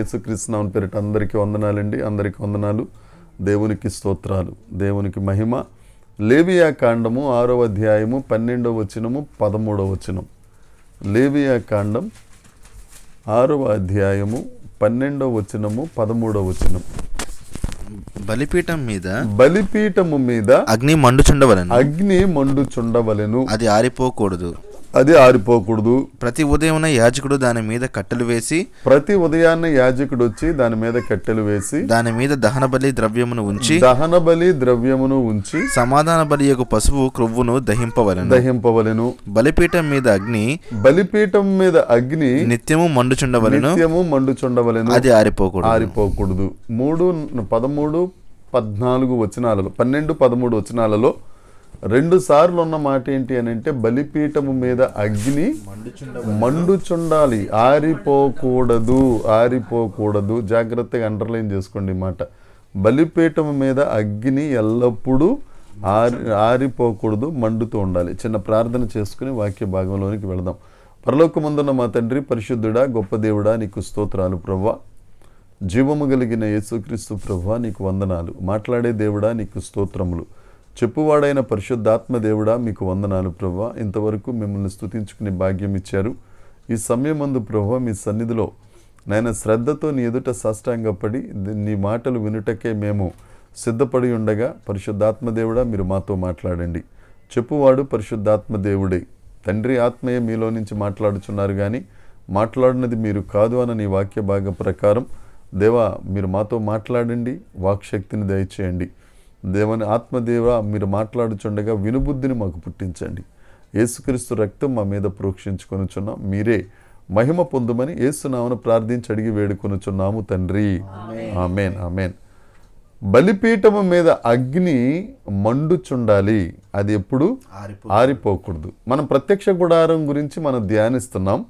యేసుకృష్ణం పేరిట అందరికీ వందనాలండి అందరికీ వందనాలు దేవునికి స్తోత్రాలు దేవునికి మహిమ లేవియా కాండము ఆరో అధ్యాయము పన్నెండవ వచనము పదమూడవ వచనం లేవియా కాండం ఆరవ అధ్యాయము పన్నెండవ వచనము పదమూడవ వచనం బలిపీఠం మీద బలిపీఠము మీద అగ్ని మండుచుండవలను అగ్ని మండుచుండవలను అది ఆరిపోకూడదు అది ఆరిపోకూడదు ప్రతి ఉదయం యాజకుడు దాని మీద కట్టెలు వేసి ప్రతి ఉదయాన్న యాజకుడు వచ్చి దాని మీద కట్టెలు వేసి దాని మీద దహన బలి ద్రవ్యమును ఉంచి దహన బలి ద్రవ్యమును ఉంచి సమాధాన బలి యొక్క పశువు క్రొవ్వును దహింపవలను దహింపవలను బలిపీఠం మీద అగ్ని బలిపీఠం మీద అగ్ని నిత్యము మండుచుండవలను నిత్యము మండుచుండవలను అది ఆరిపోకూడదు ఆరిపోకూడదు మూడు పదమూడు పద్నాలుగు వచనాలలో పన్నెండు పదమూడు వచనాలలో రెండు సార్లు ఉన్న మాట ఏంటి అని అంటే బలిపీఠము మీద అగ్ని మండుచుండాలి ఆరిపోకూడదు ఆరిపోకూడదు జాగ్రత్తగా అండర్లైన్ చేసుకోండి మాట బలిపీఠము మీద అగ్ని ఎల్లప్పుడూ ఆరి ఆరిపోకూడదు మండుతూ ఉండాలి చిన్న ప్రార్థన చేసుకుని వాక్య భాగంలోనికి వెళదాం పరలోక ముందున్న మా తండ్రి పరిశుద్ధుడా గొప్ప దేవుడా నీకు స్తోత్రాలు ప్రవ్వా జీవము కలిగిన యేసుక్రీస్తు ప్రవ్వా నీకు వందనాలు మాట్లాడే దేవుడా నీకు స్తోత్రములు చెప్పువాడైన పరిశుద్ధాత్మ దేవుడా మీకు వందనాలు ప్రభు ఇంతవరకు మిమ్మల్ని స్థుతించుకునే భాగ్యం ఇచ్చారు ఈ సమయం అందు ప్రభు మీ సన్నిధిలో నాయన శ్రద్ధతో నీ ఎదుట సాష్టాంగపడి నీ మాటలు వినుటకే మేము సిద్ధపడి ఉండగా పరిశుద్ధాత్మ దేవుడా మీరు మాతో మాట్లాడండి చెప్పువాడు పరిశుద్ధాత్మ దేవుడే తండ్రి ఆత్మయే మీలో నుంచి మాట్లాడుచున్నారు కానీ మాట్లాడినది మీరు కాదు అన్న నీ వాక్య భాగ ప్రకారం దేవా మీరు మాతో మాట్లాడండి వాక్శక్తిని దయచేయండి దేవుని ఆత్మదేవ మీరు మాట్లాడుచుండగా వినుబుద్ధిని మాకు పుట్టించండి యేసుక్రీస్తు రక్తం మా మీద ప్రోక్షించుకొనుచున్నాం మీరే మహిమ పొందమని ఏసునామను ప్రార్థించి అడిగి వేడుకొనుచున్నాము తండ్రి ఆమెన్ ఆమెన్ బలిపీఠము మీద అగ్ని మండుచుండాలి అది ఎప్పుడు ఆరిపోకూడదు మనం ప్రత్యక్ష గుడారం గురించి మనం ధ్యానిస్తున్నాం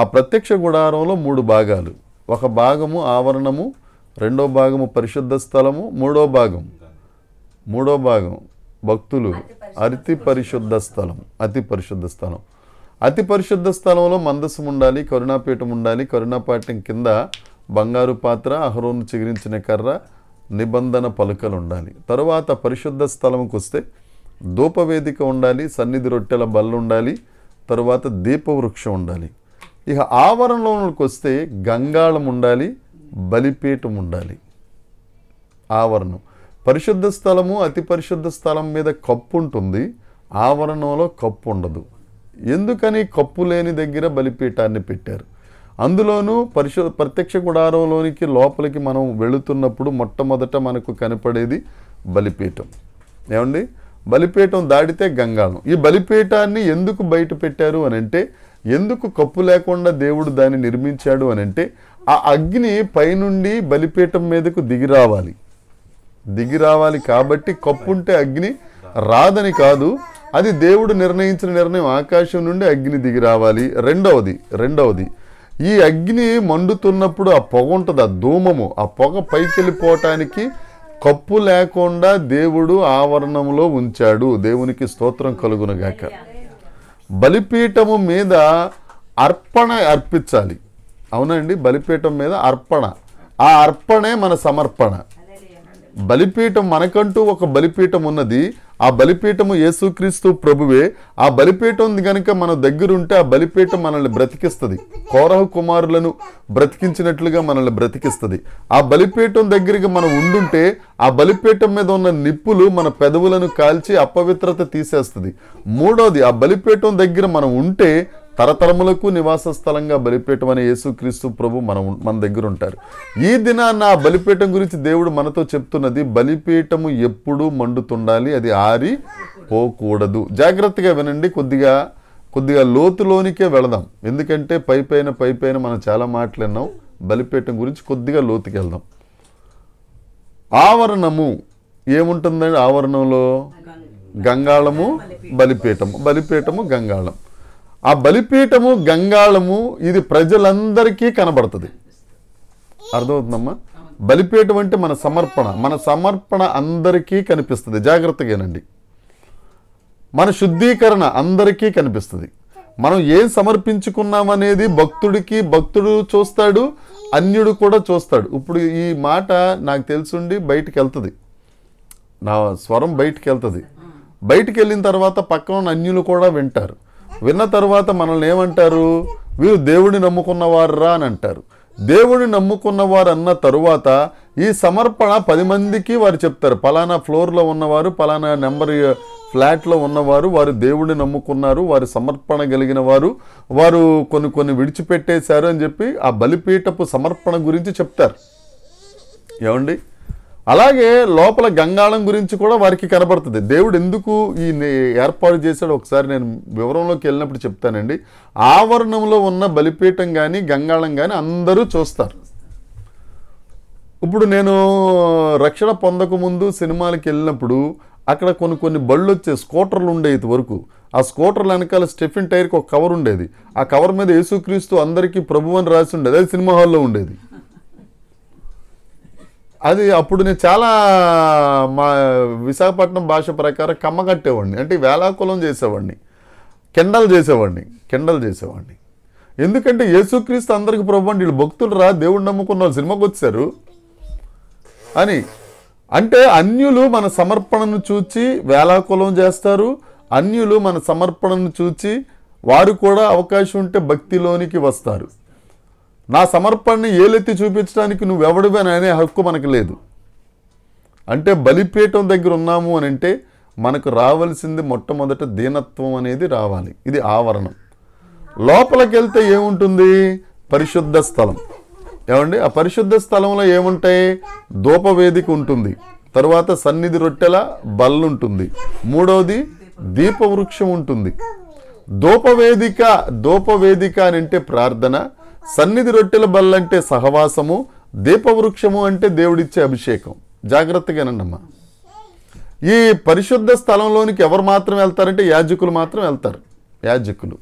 ఆ ప్రత్యక్ష గుడారంలో మూడు భాగాలు ఒక భాగము ఆవరణము రెండో భాగము పరిశుద్ధ స్థలము మూడో భాగం మూడో భాగం భక్తులు అతి పరిశుద్ధ స్థలం అతి పరిశుద్ధ స్థలం అతి పరిశుద్ధ స్థలంలో మందస్సు ఉండాలి కరుణాపీఠం ఉండాలి కరుణాపాఠం కింద బంగారు పాత్ర అహరోను చిగురించిన కర్ర నిబంధన పలుకలు ఉండాలి తరువాత పరిశుద్ధ స్థలంకి వస్తే ధూపవేదిక ఉండాలి సన్నిధి రొట్టెల బల్లు ఉండాలి తరువాత దీపవృక్షం ఉండాలి ఇక ఆవరణలోకి వస్తే గంగాళం ఉండాలి బలిపీఠం ఉండాలి ఆవరణం పరిశుద్ధ స్థలము అతి పరిశుద్ధ స్థలం మీద కప్పు ఉంటుంది ఆవరణంలో కప్పు ఉండదు ఎందుకని కప్పు లేని దగ్గర బలిపీఠాన్ని పెట్టారు అందులోనూ పరిశు ప్రత్యక్ష గుడారంలోనికి లోపలికి మనం వెళుతున్నప్పుడు మొట్టమొదట మనకు కనపడేది బలిపీఠం ఏమండి బలిపీఠం దాటితే గంగాళం ఈ బలిపీఠాన్ని ఎందుకు బయట పెట్టారు అని అంటే ఎందుకు కప్పు లేకుండా దేవుడు దాన్ని నిర్మించాడు అని అంటే ఆ అగ్ని పైనుండి బలిపీఠం మీదకు దిగి రావాలి దిగి రావాలి కాబట్టి కప్పుంటే అగ్ని రాదని కాదు అది దేవుడు నిర్ణయించిన నిర్ణయం ఆకాశం నుండి అగ్ని దిగి రావాలి రెండవది రెండవది ఈ అగ్ని మండుతున్నప్పుడు ఆ పొగ ఉంటుంది ఆ ధూమము ఆ పొగ పైకి వెళ్ళిపోవటానికి కప్పు లేకుండా దేవుడు ఆవరణంలో ఉంచాడు దేవునికి స్తోత్రం కలుగునగాక బలిపీఠము మీద అర్పణ అర్పించాలి అవునండి బలిపీఠం మీద అర్పణ ఆ అర్పణే మన సమర్పణ బలిపీఠం మనకంటూ ఒక బలిపీఠం ఉన్నది ఆ బలిపీఠము యేసుక్రీస్తు ప్రభువే ఆ బలిపీఠం కనుక మన దగ్గరుంటే ఆ బలిపీఠం మనల్ని బ్రతికిస్తుంది కోరహ కుమారులను బ్రతికించినట్లుగా మనల్ని బ్రతికిస్తుంది ఆ బలిపీఠం దగ్గరికి మనం ఉండుంటే ఆ బలిపీఠం మీద ఉన్న నిప్పులు మన పెదవులను కాల్చి అపవిత్రత తీసేస్తుంది మూడోది ఆ బలిపీఠం దగ్గర మనం ఉంటే తరతరములకు నివాస స్థలంగా బలిపీఠం అనే యేసుక్రీస్తు ప్రభు మనం మన దగ్గర ఉంటారు ఈ దినాన్న నా బలిపీఠం గురించి దేవుడు మనతో చెప్తున్నది బలిపీఠము ఎప్పుడు మండుతుండాలి అది ఆరి పోకూడదు జాగ్రత్తగా వినండి కొద్దిగా కొద్దిగా లోతులోనికే వెళదాం ఎందుకంటే పై పైన మనం చాలా మాట్లాడినాం బలిపీఠం గురించి కొద్దిగా లోతుకి వెళ్దాం ఆవరణము ఏముంటుందండి ఆవరణంలో గంగాళము బలిపీఠము బలిపీఠము గంగాళం ఆ బలిపీఠము గంగాళము ఇది ప్రజలందరికీ కనబడుతుంది అర్థమవుతుందమ్మా బలిపీఠం అంటే మన సమర్పణ మన సమర్పణ అందరికీ కనిపిస్తుంది జాగ్రత్తగానండి మన శుద్ధీకరణ అందరికీ కనిపిస్తుంది మనం ఏం సమర్పించుకున్నామనేది భక్తుడికి భక్తుడు చూస్తాడు అన్యుడు కూడా చూస్తాడు ఇప్పుడు ఈ మాట నాకు తెలుసుండి బయటికి వెళ్తుంది నా స్వరం బయటికి వెళ్తుంది బయటికి వెళ్ళిన తర్వాత పక్కన అన్యులు కూడా వింటారు విన్న తర్వాత మనల్ని ఏమంటారు వీరు దేవుడిని నమ్ముకున్నవారురా అని అంటారు దేవుడిని నమ్ముకున్నవారు అన్న తరువాత ఈ సమర్పణ పది మందికి వారు చెప్తారు పలానా ఫ్లోర్లో ఉన్నవారు పలానా నెంబర్ ఫ్లాట్లో ఉన్నవారు వారు దేవుడిని నమ్ముకున్నారు వారి సమర్పణ కలిగిన వారు వారు కొన్ని కొన్ని విడిచిపెట్టేశారు అని చెప్పి ఆ బలిపీఠపు సమర్పణ గురించి చెప్తారు ఏమండి అలాగే లోపల గంగాళం గురించి కూడా వారికి కనబడుతుంది దేవుడు ఎందుకు ఈ ఏర్పాటు చేశాడు ఒకసారి నేను వివరంలోకి వెళ్ళినప్పుడు చెప్తానండి ఆవరణంలో ఉన్న బలిపీఠం కానీ గంగాళం కానీ అందరూ చూస్తారు ఇప్పుడు నేను రక్షణ పొందకముందు సినిమాలకు వెళ్ళినప్పుడు అక్కడ కొన్ని కొన్ని బళ్ళు వచ్చే స్కూటర్లు ఉండేది వరకు ఆ స్కూటర్ల వెనకాల స్టెఫిన్ టైర్కి ఒక కవర్ ఉండేది ఆ కవర్ మీద యేసుక్రీస్తు అందరికీ ప్రభు అని రాసి ఉండేది అది సినిమా హాల్లో ఉండేది అది అప్పుడు నేను చాలా మా విశాఖపట్నం భాష ప్రకారం కమ్మ కట్టేవాడిని అంటే వేలాకులం చేసేవాడిని కెండలు చేసేవాడిని కెండలు చేసేవాడిని ఎందుకంటే యేసుక్రీస్తు అందరికి ప్రభు అండి వీళ్ళు భక్తులు రా దేవుడు నమ్ముకున్న సినిమాకి వచ్చారు అని అంటే అన్యులు మన సమర్పణను చూచి వేలాకులం చేస్తారు అన్యులు మన సమర్పణను చూచి వారు కూడా అవకాశం ఉంటే భక్తిలోనికి వస్తారు నా సమర్పణని ఏలెత్తి చూపించడానికి నువ్వెవడివని అనే హక్కు మనకు లేదు అంటే బలిపీఠం దగ్గర ఉన్నాము అని అంటే మనకు రావాల్సింది మొట్టమొదట దీనత్వం అనేది రావాలి ఇది ఆవరణం లోపలికి వెళ్తే ఏముంటుంది పరిశుద్ధ స్థలం ఏమండి ఆ పరిశుద్ధ స్థలంలో ఏముంటాయి ధూపవేదిక ఉంటుంది తర్వాత సన్నిధి రొట్టెల బల్లుంటుంది మూడవది దీపవృక్షం ఉంటుంది ధూపవేదిక ధూపవేదిక అని అంటే ప్రార్థన సన్నిధి రొట్టెల బల్లంటే సహవాసము దీపవృక్షము అంటే దేవుడిచ్చే అభిషేకం జాగ్రత్తగానండమ్మా ఈ పరిశుద్ధ స్థలంలోనికి ఎవరు మాత్రం వెళ్తారంటే యాజకులు మాత్రం వెళ్తారు యాజకులు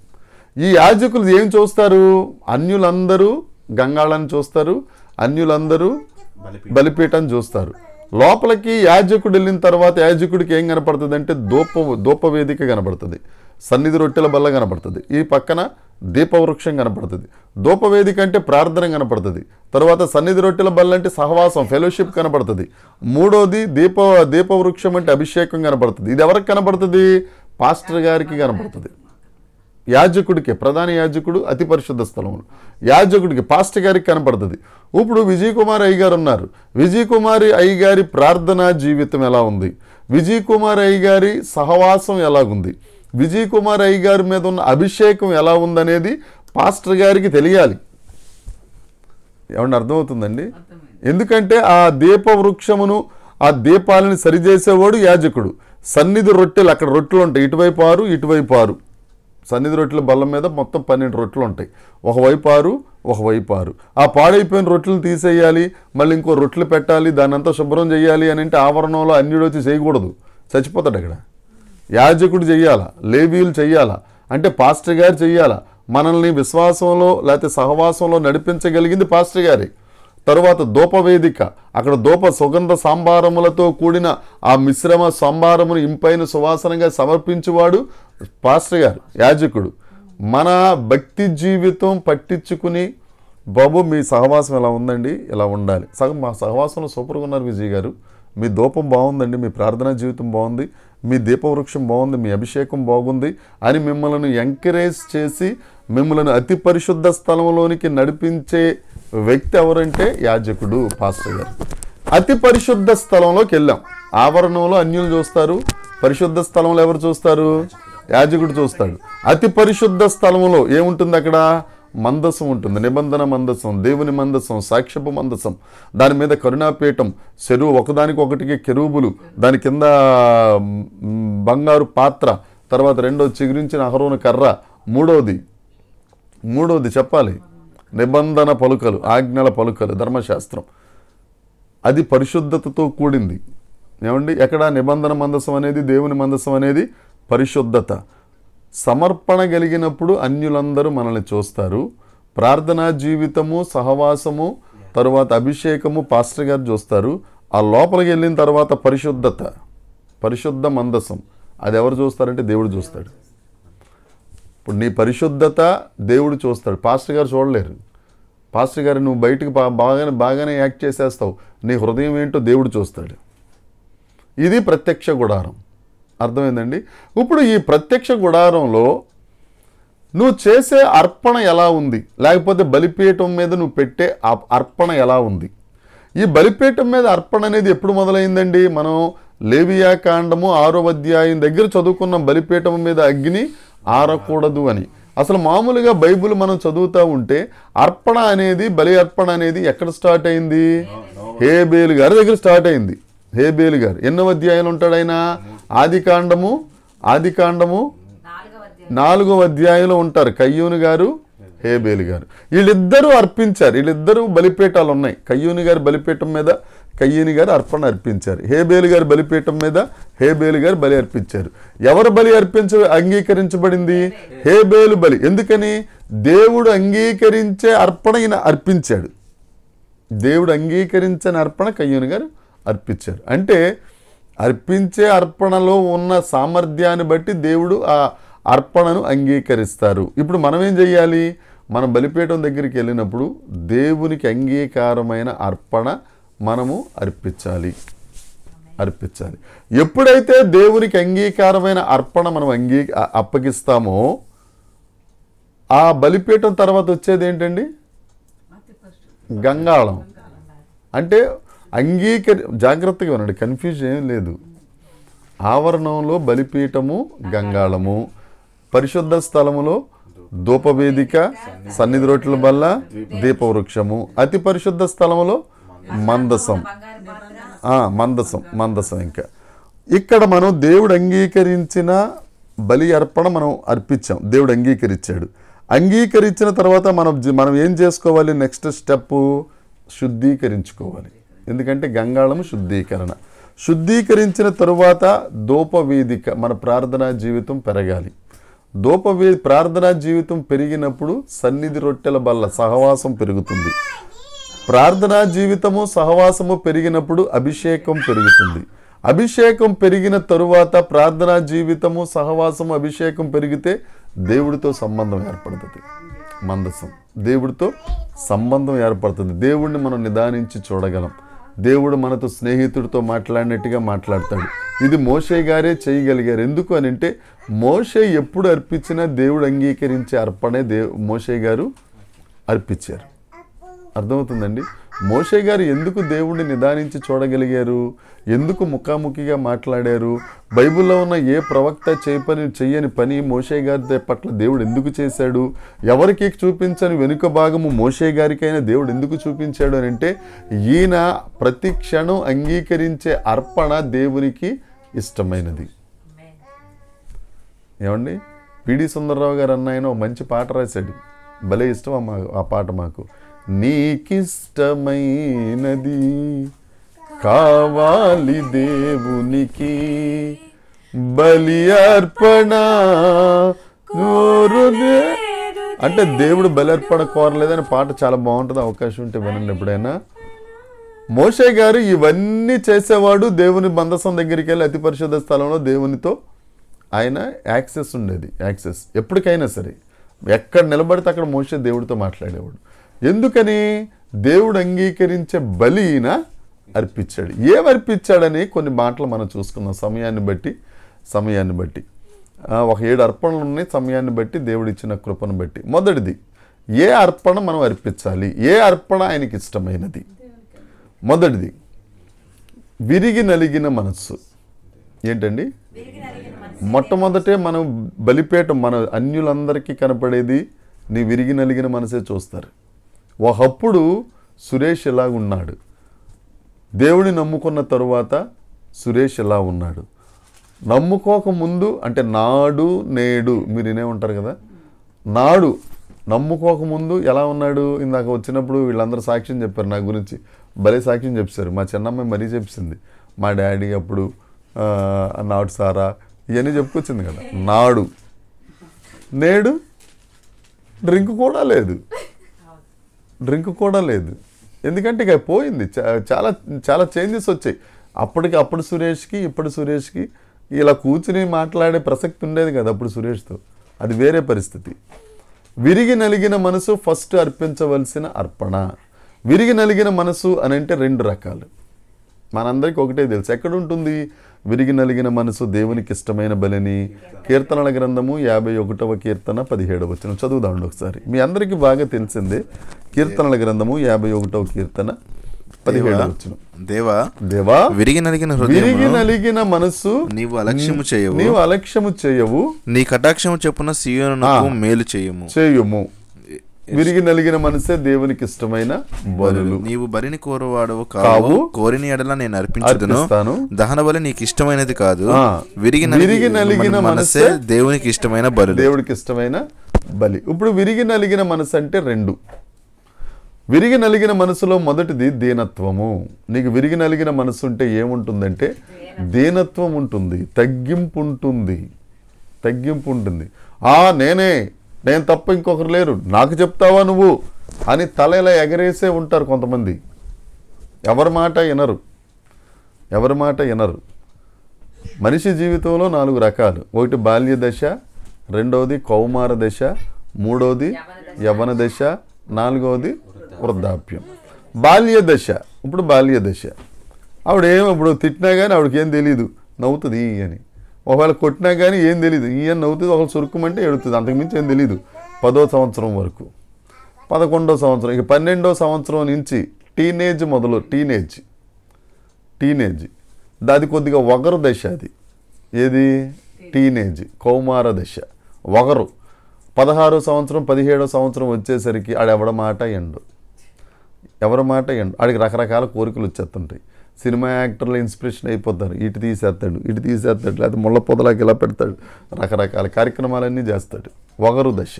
ఈ యాజకులు ఏం చూస్తారు అన్యులందరూ గంగాళాన్ని చూస్తారు అన్యులందరూ బలిపీఠాన్ని చూస్తారు లోపలికి యాజకుడు వెళ్ళిన తర్వాత యాజకుడికి ఏం కనపడుతుంది అంటే దూప దూపవేదిక కనబడుతుంది సన్నిధి రొట్టెల బల్ల కనపడుతుంది ఈ పక్కన దీపవృక్షం కనపడుతుంది ధూపవేదిక అంటే ప్రార్థన కనపడుతుంది తర్వాత సన్నిధి రొట్టెల బల్ల అంటే సహవాసం ఫెలోషిప్ కనపడుతుంది మూడోది దీప దీపవృక్షం అంటే అభిషేకం కనపడుతుంది ఇది ఎవరికి కనపడుతుంది పాస్టర్ గారికి కనపడుతుంది యాజకుడికి ప్రధాన యాజకుడు అతి పరిశుద్ధ స్థలములు యాజకుడికి పాస్టర్ గారికి కనపడుతుంది ఇప్పుడు విజయ్ కుమార్ అయ్య గారు ఉన్నారు విజయ్ కుమార్ అయ్య గారి ప్రార్థనా జీవితం ఎలా ఉంది విజయ్ కుమార్ అయ్య గారి సహవాసం ఎలాగుంది విజయ్ కుమార్ అయ్య గారి మీద ఉన్న అభిషేకం ఎలా ఉందనేది పాస్టర్ గారికి తెలియాలి ఏమన్నా అర్థమవుతుందండి ఎందుకంటే ఆ దీప వృక్షమును ఆ దీపాలను సరిచేసేవాడు యాజకుడు సన్నిధి రొట్టెలు అక్కడ రొట్టెలు ఉంటాయి ఇటువైపు ఆరు ఇటువైపు ఆరు సన్నిధి రొట్టెల బల్ల మీద మొత్తం పన్నెండు రొట్టెలు ఉంటాయి ఒకవైపు ఆరు ఒకవైపు ఆరు ఆ పాడైపోయిన రొట్టెలు తీసేయాలి మళ్ళీ ఇంకో రొట్టెలు పెట్టాలి దానంతా శుభ్రం చేయాలి అని అంటే ఆవరణంలో అన్నిడొచ్చి చేయకూడదు చచ్చిపోతాడు అక్కడ యాజకుడు చెయ్యాలా లేబీలు చెయ్యాలా అంటే పాస్టర్ గారు చెయ్యాలా మనల్ని విశ్వాసంలో లేకపోతే సహవాసంలో నడిపించగలిగింది పాస్టర్ గారి తరువాత దూపవేదిక అక్కడ దూప సుగంధ సంభారములతో కూడిన ఆ మిశ్రమ సంభారమును ఇంపైన సువాసనగా సమర్పించేవాడు పాస్టర్ గారు యాజకుడు మన భక్తి జీవితం పట్టించుకుని బాబు మీ సహవాసం ఎలా ఉందండి ఇలా ఉండాలి సగం మా సహవాసంలో సూపర్గా ఉన్నారు విజయ్ గారు మీ దూపం బాగుందండి మీ ప్రార్థనా జీవితం బాగుంది మీ దీపవృక్షం బాగుంది మీ అభిషేకం బాగుంది అని మిమ్మల్ని ఎంకరేజ్ చేసి మిమ్మల్ని అతి పరిశుద్ధ స్థలంలోనికి నడిపించే వ్యక్తి ఎవరంటే యాజకుడు పాస్టర్ గారు అతి పరిశుద్ధ స్థలంలోకి వెళ్ళాం ఆవరణంలో అన్యులు చూస్తారు పరిశుద్ధ స్థలంలో ఎవరు చూస్తారు యాజకుడు చూస్తాడు అతి పరిశుద్ధ స్థలంలో ఏముంటుంది అక్కడ మందసం ఉంటుంది నిబంధన మందసం దేవుని మందసం సాక్ష్యపు మందసం దాని మీద కరుణాపీఠం చెరువు ఒకదానికి ఒకటికి కెరువులు దాని కింద బంగారు పాత్ర తర్వాత రెండో చిగురించిన అహరోను కర్ర మూడోది మూడోది చెప్పాలి నిబంధన పలుకలు ఆజ్ఞల పలుకలు ధర్మశాస్త్రం అది పరిశుద్ధతతో కూడింది ఏమండి ఎక్కడ నిబంధన మందసం అనేది దేవుని మందసం అనేది పరిశుద్ధత సమర్పణ కలిగినప్పుడు అన్యులందరూ మనల్ని చూస్తారు ప్రార్థనా జీవితము సహవాసము తర్వాత అభిషేకము పాస్టర్ గారు చూస్తారు ఆ లోపలికి వెళ్ళిన తర్వాత పరిశుద్ధత పరిశుద్ధ మందసం అది ఎవరు చూస్తారంటే దేవుడు చూస్తాడు ఇప్పుడు నీ పరిశుద్ధత దేవుడు చూస్తాడు పాస్టర్ గారు చూడలేరు పాస్టర్ గారు నువ్వు బయటకు బాగానే బాగానే యాక్ట్ చేసేస్తావు నీ హృదయం ఏంటో దేవుడు చూస్తాడు ఇది ప్రత్యక్ష గుడారం అర్థమైందండి ఇప్పుడు ఈ ప్రత్యక్ష గుడారంలో నువ్వు చేసే అర్పణ ఎలా ఉంది లేకపోతే బలిపీఠం మీద నువ్వు పెట్టే అర్పణ ఎలా ఉంది ఈ బలిపీఠం మీద అర్పణ అనేది ఎప్పుడు మొదలైందండి మనం లేవియా కాండము ఆరో అధ్యాయం దగ్గర చదువుకున్న బలిపీఠం మీద అగ్ని ఆరకూడదు అని అసలు మామూలుగా బైబుల్ మనం చదువుతూ ఉంటే అర్పణ అనేది బలి అర్పణ అనేది ఎక్కడ స్టార్ట్ అయింది హేబేలు గారి దగ్గర స్టార్ట్ అయింది హేబేలు గారు ఎన్నో అధ్యాయాలు ఉంటాడు ఆయన ఆదికాండము ఆదికాండము నాలుగవ అధ్యాయంలో ఉంటారు కయ్యూని గారు హేబేలు గారు వీళ్ళిద్దరూ అర్పించారు వీళ్ళిద్దరూ బలిపీఠాలు ఉన్నాయి కయ్యూని గారు బలిపీఠం మీద కయ్యూని గారు అర్పణ అర్పించారు హేబేలు గారు బలిపీఠం మీద హేబేలు గారు బలి అర్పించారు ఎవరు బలి అర్పించ అంగీకరించబడింది హేబేలు బలి ఎందుకని దేవుడు అంగీకరించే అర్పణ ఈయన అర్పించాడు దేవుడు అంగీకరించని అర్పణ కయ్యూని గారు అర్పించారు అంటే అర్పించే అర్పణలో ఉన్న సామర్థ్యాన్ని బట్టి దేవుడు ఆ అర్పణను అంగీకరిస్తారు ఇప్పుడు మనం ఏం చేయాలి మనం బలిపీఠం దగ్గరికి వెళ్ళినప్పుడు దేవునికి అంగీకారమైన అర్పణ మనము అర్పించాలి అర్పించాలి ఎప్పుడైతే దేవునికి అంగీకారమైన అర్పణ మనం అంగీ అప్పగిస్తామో ఆ బలిపీఠం తర్వాత వచ్చేది ఏంటండి గంగాళం అంటే అంగీకరి జాగ్రత్తగా ఉన్నాడు కన్ఫ్యూజన్ ఏం లేదు ఆవరణంలో బలిపీఠము గంగాళము పరిశుద్ధ స్థలములో ధూపవేదిక సన్నిధి రొట్టెల వల్ల దీపవృక్షము అతి పరిశుద్ధ స్థలములో మందసం మందసం మందసం ఇంకా ఇక్కడ మనం దేవుడు అంగీకరించిన బలి అర్పణ మనం అర్పించాం దేవుడు అంగీకరించాడు అంగీకరించిన తర్వాత మనం మనం ఏం చేసుకోవాలి నెక్స్ట్ స్టెప్ శుద్ధీకరించుకోవాలి ఎందుకంటే గంగాళము శుద్ధీకరణ శుద్ధీకరించిన తరువాత దోపవేదిక మన ప్రార్థనా జీవితం పెరగాలి దోపవే ప్రార్థనా జీవితం పెరిగినప్పుడు సన్నిధి రొట్టెల బల్ల సహవాసం పెరుగుతుంది ప్రార్థనా జీవితము సహవాసము పెరిగినప్పుడు అభిషేకం పెరుగుతుంది అభిషేకం పెరిగిన తరువాత ప్రార్థనా జీవితము సహవాసము అభిషేకం పెరిగితే దేవుడితో సంబంధం ఏర్పడుతుంది మందసం దేవుడితో సంబంధం ఏర్పడుతుంది దేవుడిని మనం నిదానించి చూడగలం దేవుడు మనతో స్నేహితుడితో మాట్లాడినట్టుగా మాట్లాడతాడు ఇది మోషే గారే చేయగలిగారు ఎందుకు అని అంటే మోషే ఎప్పుడు అర్పించినా దేవుడు అంగీకరించే అర్పణే దేవ్ మోషే గారు అర్పించారు అర్థమవుతుందండి మోషే గారు ఎందుకు దేవుణ్ణి నిదానించి చూడగలిగారు ఎందుకు ముఖాముఖిగా మాట్లాడారు బైబిల్లో ఉన్న ఏ ప్రవక్త చేయపని చెయ్యని పని మోషే గారి పట్ల దేవుడు ఎందుకు చేశాడు ఎవరికి చూపించని వెనుక భాగము మోషే గారికైనా దేవుడు ఎందుకు చూపించాడు అని అంటే ఈయన ప్రతి క్షణం అంగీకరించే అర్పణ దేవునికి ఇష్టమైనది ఏమండి పిడి సుందరరావు గారు అన్న ఆయన మంచి పాట రాశాడు భలే ఇష్టం ఆ పాట మాకు నీకిష్టమైనది కావాలి దేవునికి బలి అర్పణ అంటే దేవుడు బలి అర్పణ కోరలేదని పాట చాలా బాగుంటుంది అవకాశం ఉంటే వినండి ఎప్పుడైనా మోషే గారు ఇవన్నీ చేసేవాడు దేవుని బంధసం దగ్గరికి వెళ్ళి అతి పరిశుద్ధ స్థలంలో దేవునితో ఆయన యాక్సెస్ ఉండేది యాక్సెస్ ఎప్పటికైనా సరే ఎక్కడ నిలబడితే అక్కడ మోసే దేవుడితో మాట్లాడేవాడు ఎందుకని దేవుడు అంగీకరించే బలి ఈయన అర్పించాడు ఏం అర్పించాడని కొన్ని మాటలు మనం చూసుకుందాం సమయాన్ని బట్టి సమయాన్ని బట్టి ఒక ఏడు అర్పణలు ఉన్నాయి సమయాన్ని బట్టి దేవుడిచ్చిన కృపను బట్టి మొదటిది ఏ అర్పణ మనం అర్పించాలి ఏ అర్పణ ఆయనకి ఇష్టమైనది మొదటిది విరిగి నలిగిన మనస్సు ఏంటండి మొట్టమొదటే మనం బలిపేట మన అన్యులందరికీ కనపడేది నీ విరిగి నలిగిన మనసే చూస్తారు ఒకప్పుడు సురేష్ ఎలా ఉన్నాడు దేవుని నమ్ముకున్న తరువాత సురేష్ ఇలా ఉన్నాడు నమ్ముకోకముందు అంటే నాడు నేడు మీరు వినే ఉంటారు కదా నాడు నమ్ముకోకముందు ఎలా ఉన్నాడు ఇందాక వచ్చినప్పుడు వీళ్ళందరూ సాక్ష్యం చెప్పారు నా గురించి భలే సాక్ష్యం చెప్పారు మా చిన్నమ్మాయి మరీ చెప్పింది మా డాడీ అప్పుడు నాడు సారా ఇవన్నీ చెప్పుకొచ్చింది కదా నాడు నేడు డ్రింక్ కూడా లేదు డ్రింక్ కూడా లేదు ఎందుకంటే ఇక పోయింది చాలా చాలా చేంజెస్ వచ్చాయి అప్పటికి అప్పుడు సురేష్కి ఇప్పుడు సురేష్కి ఇలా కూర్చుని మాట్లాడే ప్రసక్తి ఉండేది కదా అప్పుడు సురేష్తో అది వేరే పరిస్థితి విరిగి నలిగిన మనసు ఫస్ట్ అర్పించవలసిన అర్పణ విరిగి నలిగిన మనసు అని అంటే రెండు రకాలు మనందరికీ ఒకటే తెలుసు ఎక్కడ ఉంటుంది విరిగి నలిగిన మనసు దేవునికి ఇష్టమైన బలిని కీర్తనల గ్రంథము యాభై ఒకటవ కీర్తన పదిహేడవ వచ్చిన చదువుదాండి ఒకసారి మీ అందరికీ బాగా తెలిసిందే కీర్తనల గ్రంథము యాభై ఒకటవ కీర్తన పదిహేడవ వచ్చిన దేవా దేవా విరిగి నలిగిన విరిగి నలిగిన మనసు నీవు అలక్ష్యము చేయవు నీవు అలక్ష్యము చేయవు నీ కటాక్షము చెప్పున సీయోను మేలు చేయము చేయము విరిగి నలిగిన మనసే దేవునికి ఇష్టమైన బలులు నీవు బలిని కోరవాడు కావు కోరిన ఎడల నేను అర్పించను దహన బలి నీకు ఇష్టమైనది కాదు విరిగి విరిగి నలిగిన మనసే దేవునికి ఇష్టమైన బలు దేవుడికి ఇష్టమైన బలి ఇప్పుడు విరిగి నలిగిన మనసు అంటే రెండు విరిగి నలిగిన మనసులో మొదటిది దీనత్వము నీకు విరిగి నలిగిన మనసు ఉంటే ఏముంటుందంటే దీనత్వం ఉంటుంది తగ్గింపు ఉంటుంది తగ్గింపు ఉంటుంది ఆ నేనే నేను తప్ప ఇంకొకరు లేరు నాకు చెప్తావా నువ్వు అని తల ఇలా ఎగరేసే ఉంటారు కొంతమంది ఎవరి మాట వినరు ఎవరి మాట వినరు మనిషి జీవితంలో నాలుగు రకాలు ఒకటి బాల్య దశ రెండవది కౌమార దశ మూడవది యవన దశ నాలుగవది వృద్ధాప్యం బాల్య దశ ఇప్పుడు బాల్య దశ ఆవిడ ఏమి ఇప్పుడు తిట్టినా కానీ ఆవిడకేం తెలియదు నవ్వుతుంది అని ఒకవేళ కొట్టినా కానీ ఏం తెలియదు ఈయన నవ్వుతుంది ఒకవేళ సురుకుమంటే ఎడుతుంది అంతకుమించి ఏం తెలియదు పదో సంవత్సరం వరకు పదకొండో సంవత్సరం ఇక పన్నెండో సంవత్సరం నుంచి టీనేజ్ మొదలు టీనేజ్ టీనేజ్ దాది కొద్దిగా ఒకరు దశ అది ఏది టీనేజ్ కౌమార దశ ఒకరు పదహారో సంవత్సరం పదిహేడో సంవత్సరం వచ్చేసరికి ఆడెవడ మాట ఎండు ఎవరి మాట ఎండు ఆడికి రకరకాల కోరికలు వచ్చేస్తుంటాయి సినిమా యాక్టర్లు ఇన్స్పిరేషన్ అయిపోతారు ఇటు తీసేస్తాడు ఇటు తీసేస్తాడు లేకపోతే ముళ్ళ పొదలాకి ఇలా పెడతాడు రకరకాల కార్యక్రమాలన్నీ చేస్తాడు ఒగరు దశ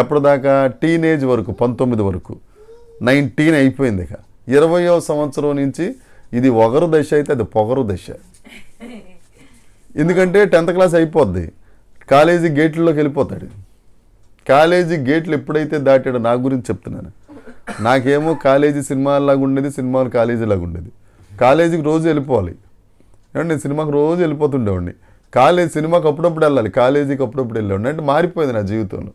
ఎప్పటిదాకా టీనేజ్ వరకు పంతొమ్మిది వరకు నైన్టీన్ అయిపోయింది ఇక ఇరవయో సంవత్సరం నుంచి ఇది ఒగరు దశ అయితే అది పొగరు దశ ఎందుకంటే టెన్త్ క్లాస్ అయిపోద్ది కాలేజీ గేట్లలోకి వెళ్ళిపోతాడు కాలేజీ గేట్లు ఎప్పుడైతే దాటాడో నా గురించి చెప్తున్నాను నాకేమో కాలేజీ సినిమాలాగా ఉండేది సినిమాలు కాలేజీలాగా ఉండేది కాలేజీకి రోజు వెళ్ళిపోవాలి ఏమంటే నేను సినిమాకి రోజు వెళ్ళిపోతుండేవాడిని కాలేజ్ సినిమాకి అప్పుడప్పుడు వెళ్ళాలి కాలేజీకి అప్పుడప్పుడు వెళ్ళేవాడి అంటే మారిపోయింది నా జీవితంలో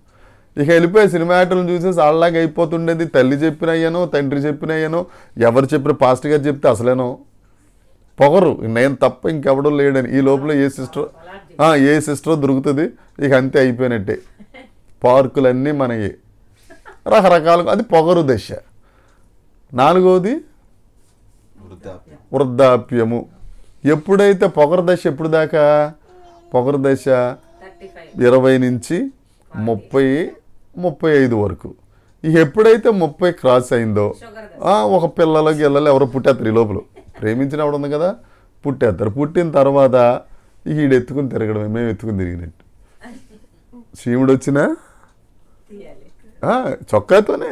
ఇక వెళ్ళిపోయి సినిమా యాక్టర్లు చూసేసి అలాగే అయిపోతుండేది తల్లి చెప్పినయ్యానో తండ్రి చెప్పినయ్యానో ఎవరు చెప్పిన పాస్ట్ గారు చెప్తే అసలేనో పొగరు నేను తప్ప ఇంకెవడో లేడని ఈ లోపల ఏ సిస్టర్ ఏ సిస్టర్ దొరుకుతుంది ఇక అంతే అయిపోయినట్టే పార్కులన్నీ మనయే రకరకాలుగా అది పొగరు దశ నాలుగవది వృద్ధాప్యము ఎప్పుడైతే పొగరు దశ ఎప్పుడు దాకా పొగరు దశ ఇరవై నుంచి ముప్పై ముప్పై ఐదు వరకు ఇక ఎప్పుడైతే ముప్పై క్రాస్ అయిందో ఒక పిల్లలు గిల్లలు ఎవరు పుట్టేస్తారు ఈ లోపల ప్రేమించిన ఉంది కదా పుట్టేస్తారు పుట్టిన తర్వాత ఈడు ఎత్తుకుని తిరగడమే మేము ఎత్తుకుని తిరిగినట్టు శ్రీముడు వచ్చినా చొక్కాతోనే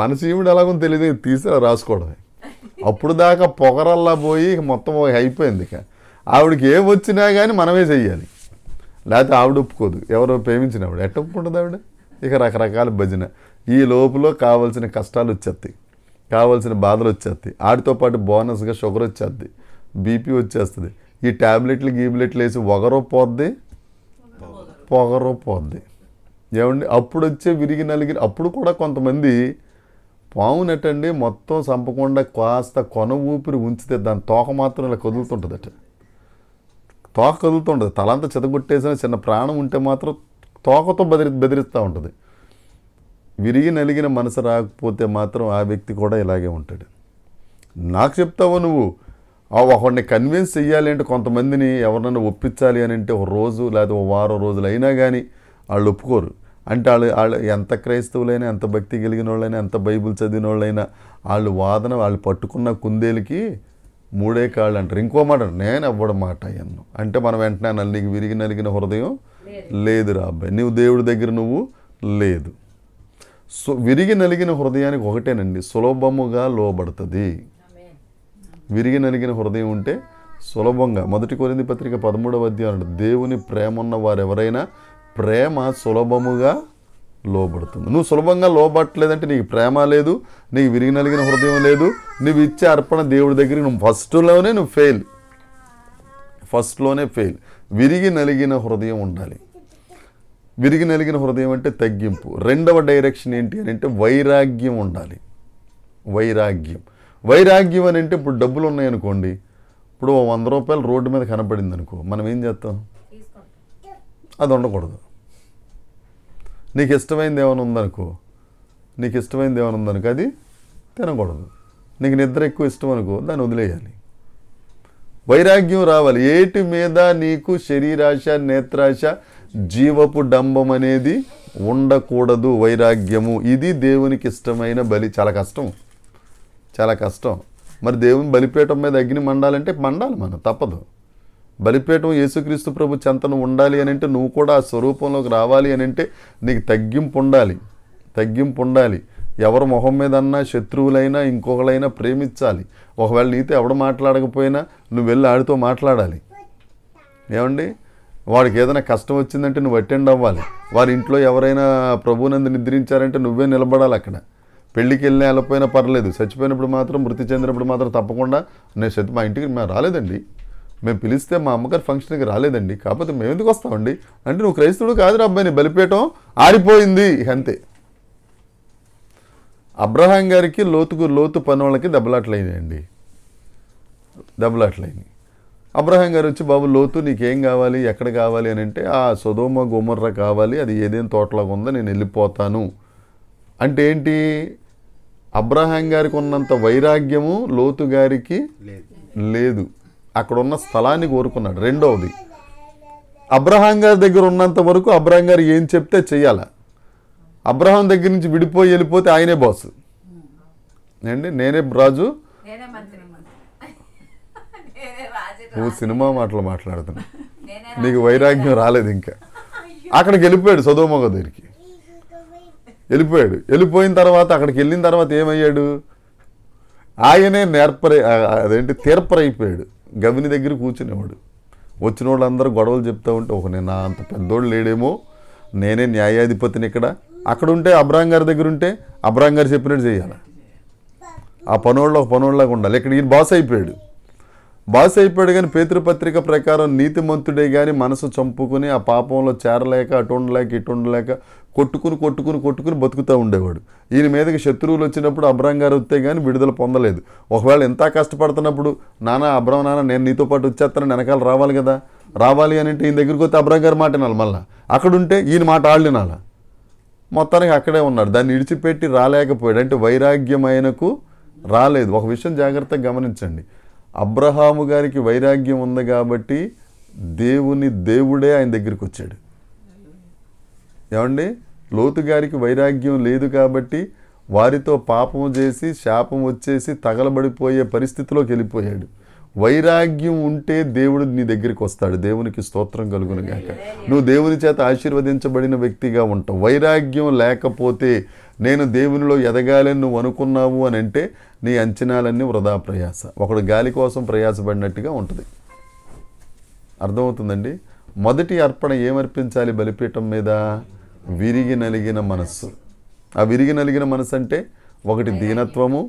మన సీముడు ఎలాగో తెలియదు తీసే రాసుకోవడమే అప్పుడు దాకా పొగరల్లా పోయి మొత్తం అయిపోయింది ఇక ఆవిడకి ఏం వచ్చినా కానీ మనమే చెయ్యాలి లేకపోతే ఆవిడ ఒప్పుకోదు ఎవరో ప్రేమించిన ఆవిడ ఎట్ట ఒప్పుకుంటుంది ఆవిడ ఇక రకరకాల భజన ఈ లోపల కావాల్సిన కష్టాలు వచ్చేస్తాయి కావాల్సిన బాధలు వచ్చేస్తాయి ఆడితో పాటు బోనస్గా షుగర్ వచ్చేస్తుంది బీపీ వచ్చేస్తుంది ఈ ట్యాబ్లెట్లు గీబ్లెట్లు వేసి ఒగరో పోద్ది పొగరో పోద్ది ఏమండి అప్పుడు వచ్చే విరిగి నలిగి అప్పుడు కూడా కొంతమంది పావునటండి మొత్తం చంపకుండా కాస్త కొన ఊపిరి ఉంచితే దాని తోక మాత్రం ఇలా అట తోక కదులుతుంటుంది తలంతా చెతగొట్టేసిన చిన్న ప్రాణం ఉంటే మాత్రం తోకతో బెదిరి బెదిరిస్తూ ఉంటుంది విరిగి నలిగిన మనసు రాకపోతే మాత్రం ఆ వ్యక్తి కూడా ఇలాగే ఉంటాడు నాకు చెప్తావు నువ్వు ఒకడిని కన్విన్స్ చెయ్యాలి అంటే కొంతమందిని ఎవరినైనా ఒప్పించాలి అని అంటే ఒక రోజు లేదా ఓ వారం రోజులు అయినా కానీ వాళ్ళు ఒప్పుకోరు అంటే వాళ్ళు వాళ్ళు ఎంత క్రైస్తవులైనా ఎంత భక్తి కలిగిన వాళ్ళైనా ఎంత బైబిల్ చదివిన వాళ్ళైనా వాళ్ళు వాదన వాళ్ళు పట్టుకున్న కుందేలకి మూడే కాళ్ళు అంటారు ఇంకో మాట నేను అవ్వడం మాట అయ్యను అంటే మనం వెంటనే నల్లికి విరిగి నలిగిన హృదయం లేదు రా అబ్బాయి నువ్వు దేవుడి దగ్గర నువ్వు లేదు సో విరిగి నలిగిన హృదయానికి ఒకటేనండి సులభముగా లోబడుతుంది విరిగి నలిగిన హృదయం ఉంటే సులభంగా మొదటి కొరింది పత్రిక పదమూడవ అధ్యాయం దేవుని ప్రేమ ఉన్న వారు ఎవరైనా ప్రేమ సులభముగా లోబడుతుంది నువ్వు సులభంగా లోబట్టలేదంటే నీకు ప్రేమ లేదు నీకు విరిగినలిగిన హృదయం లేదు నువ్వు ఇచ్చే అర్పణ దేవుడి దగ్గర నువ్వు ఫస్ట్లోనే నువ్వు ఫెయిల్ ఫస్ట్లోనే ఫెయిల్ విరిగి నలిగిన హృదయం ఉండాలి విరిగి నలిగిన హృదయం అంటే తగ్గింపు రెండవ డైరెక్షన్ ఏంటి అని అంటే వైరాగ్యం ఉండాలి వైరాగ్యం వైరాగ్యం అని అంటే ఇప్పుడు డబ్బులు ఉన్నాయనుకోండి ఇప్పుడు వంద రూపాయలు రోడ్డు మీద కనపడింది అనుకో మనం ఏం చేస్తాం అది ఉండకూడదు నీకు ఇష్టమైంది ఏమైనా ఉందనుకో నీకు ఇష్టమైంది ఏమైనా ఉందనుకో అది తినకూడదు నీకు నిద్ర ఎక్కువ ఇష్టం అనుకో దాన్ని వదిలేయాలి వైరాగ్యం రావాలి ఏటి మీద నీకు శరీరాశ నేత్రాశ జీవపు డంబం అనేది ఉండకూడదు వైరాగ్యము ఇది దేవునికి ఇష్టమైన బలి చాలా కష్టం చాలా కష్టం మరి దేవుని బలిపేటం మీద అగ్ని మండాలంటే మండాలి మనం తప్పదు బలిపీఠం యేసుక్రీస్తు ప్రభు చెంతను ఉండాలి అని అంటే నువ్వు కూడా ఆ స్వరూపంలోకి రావాలి అని అంటే నీకు తగ్గింపు ఉండాలి తగ్గింపు ఉండాలి ఎవరు మొహం మీద అన్నా శత్రువులైనా ఇంకొకళ్ళైనా ప్రేమించాలి ఒకవేళ నీతో ఎవడు మాట్లాడకపోయినా నువ్వు వెళ్ళి ఆడితో మాట్లాడాలి ఏమండి వాడికి ఏదైనా కష్టం వచ్చిందంటే నువ్వు అటెండ్ అవ్వాలి వారి ఇంట్లో ఎవరైనా ప్రభునందు నిద్రించారంటే నువ్వే నిలబడాలి అక్కడ పెళ్ళికి వెళ్ళినా వెళ్ళకపోయినా పర్లేదు చచ్చిపోయినప్పుడు మాత్రం మృతి చెందినప్పుడు మాత్రం తప్పకుండా నేను మా ఇంటికి మేము రాలేదండి మేము పిలిస్తే మా అమ్మగారు ఫంక్షన్కి రాలేదండి కాకపోతే మేము ఎందుకు వస్తామండి అంటే నువ్వు క్రైస్తవుడు కాదురా అబ్బాయిని బలిపేయటం ఆరిపోయింది అంతే అబ్రహాం గారికి లోతుకు లోతు పనులకి దెబ్బలాట్లయినాయండి దెబ్బలాట్లయినాయి అబ్రహాం గారు వచ్చి బాబు లోతు నీకేం కావాలి ఎక్కడ కావాలి అని అంటే ఆ సుధోమ గోమర్ర కావాలి అది ఏదేం తోటలాగా ఉందో నేను వెళ్ళిపోతాను అంటే ఏంటి అబ్రహాం గారికి ఉన్నంత వైరాగ్యము లోతు గారికి లేదు అక్కడ ఉన్న స్థలాన్ని కోరుకున్నాడు రెండవది అబ్రహాం గారి దగ్గర ఉన్నంత వరకు అబ్రహాం గారు ఏం చెప్తే చెయ్యాల అబ్రహాం దగ్గర నుంచి విడిపోయి వెళ్ళిపోతే ఆయనే బాసు అండి నేనే రాజు నువ్వు సినిమా మాటలు మాట్లాడుతున్నా నీకు వైరాగ్యం రాలేదు ఇంకా అక్కడికి వెళ్ళిపోయాడు సదోమగ దగ్గరికి వెళ్ళిపోయాడు వెళ్ళిపోయిన తర్వాత అక్కడికి వెళ్ళిన తర్వాత ఏమయ్యాడు ఆయనే నేర్పరై అదేంటి తీర్పరైపోయాడు గవిని దగ్గర కూర్చునేవాడు వచ్చిన వాళ్ళందరూ గొడవలు చెప్తూ ఉంటే ఒక నేను అంత పెద్దోళ్ళు లేడేమో నేనే న్యాయాధిపతిని ఇక్కడ అక్కడ ఉంటే అబ్రాహం గారి దగ్గర ఉంటే అబ్రాహం గారు చెప్పినట్టు చేయాలి ఆ పనోళ్ళు ఒక పనోళ్ళగా ఉండాలి ఇక్కడ ఈయన బాస్ అయిపోయాడు బాస్ అయిపోయాడు కానీ పేతృపత్రిక ప్రకారం నీతిమంతుడే కానీ మనసు చంపుకుని ఆ పాపంలో చేరలేక అటు ఉండలేక ఇటు ఉండలేక కొట్టుకుని కొట్టుకుని కొట్టుకుని బతుకుతూ ఉండేవాడు ఈయన మీదకి శత్రువులు వచ్చినప్పుడు అబ్రహం గారు వస్తే కానీ విడుదల పొందలేదు ఒకవేళ ఎంత కష్టపడుతున్నప్పుడు నానా అబ్రహం నాన్న నేను నీతో పాటు వచ్చేస్తాను వెనకాల రావాలి కదా రావాలి అని అంటే ఈయన దగ్గరికి వస్తే అబ్రహం గారు మాట వినాలి మళ్ళీ అక్కడుంటే ఈయన మాట ఆడినాల మొత్తానికి అక్కడే ఉన్నాడు దాన్ని విడిచిపెట్టి రాలేకపోయాడు అంటే వైరాగ్యం ఆయనకు రాలేదు ఒక విషయం జాగ్రత్తగా గమనించండి అబ్రహాము గారికి వైరాగ్యం ఉంది కాబట్టి దేవుని దేవుడే ఆయన దగ్గరికి వచ్చాడు ఏమండి లోతు గారికి వైరాగ్యం లేదు కాబట్టి వారితో పాపం చేసి శాపం వచ్చేసి తగలబడిపోయే పరిస్థితిలోకి వెళ్ళిపోయాడు వైరాగ్యం ఉంటే దేవుడు నీ దగ్గరికి వస్తాడు దేవునికి స్తోత్రం కలుగును గాక నువ్వు దేవుని చేత ఆశీర్వదించబడిన వ్యక్తిగా ఉంటావు వైరాగ్యం లేకపోతే నేను దేవునిలో ఎదగాలని నువ్వు అనుకున్నావు అని అంటే నీ అంచనాలన్నీ వృధా ప్రయాస ఒకడు గాలి కోసం ప్రయాసపడినట్టుగా ఉంటుంది అర్థమవుతుందండి మొదటి అర్పణ ఏమర్పించాలి బలిపీఠం మీద విరిగి నలిగిన మనస్సు ఆ విరిగి నలిగిన మనసు అంటే ఒకటి దీనత్వము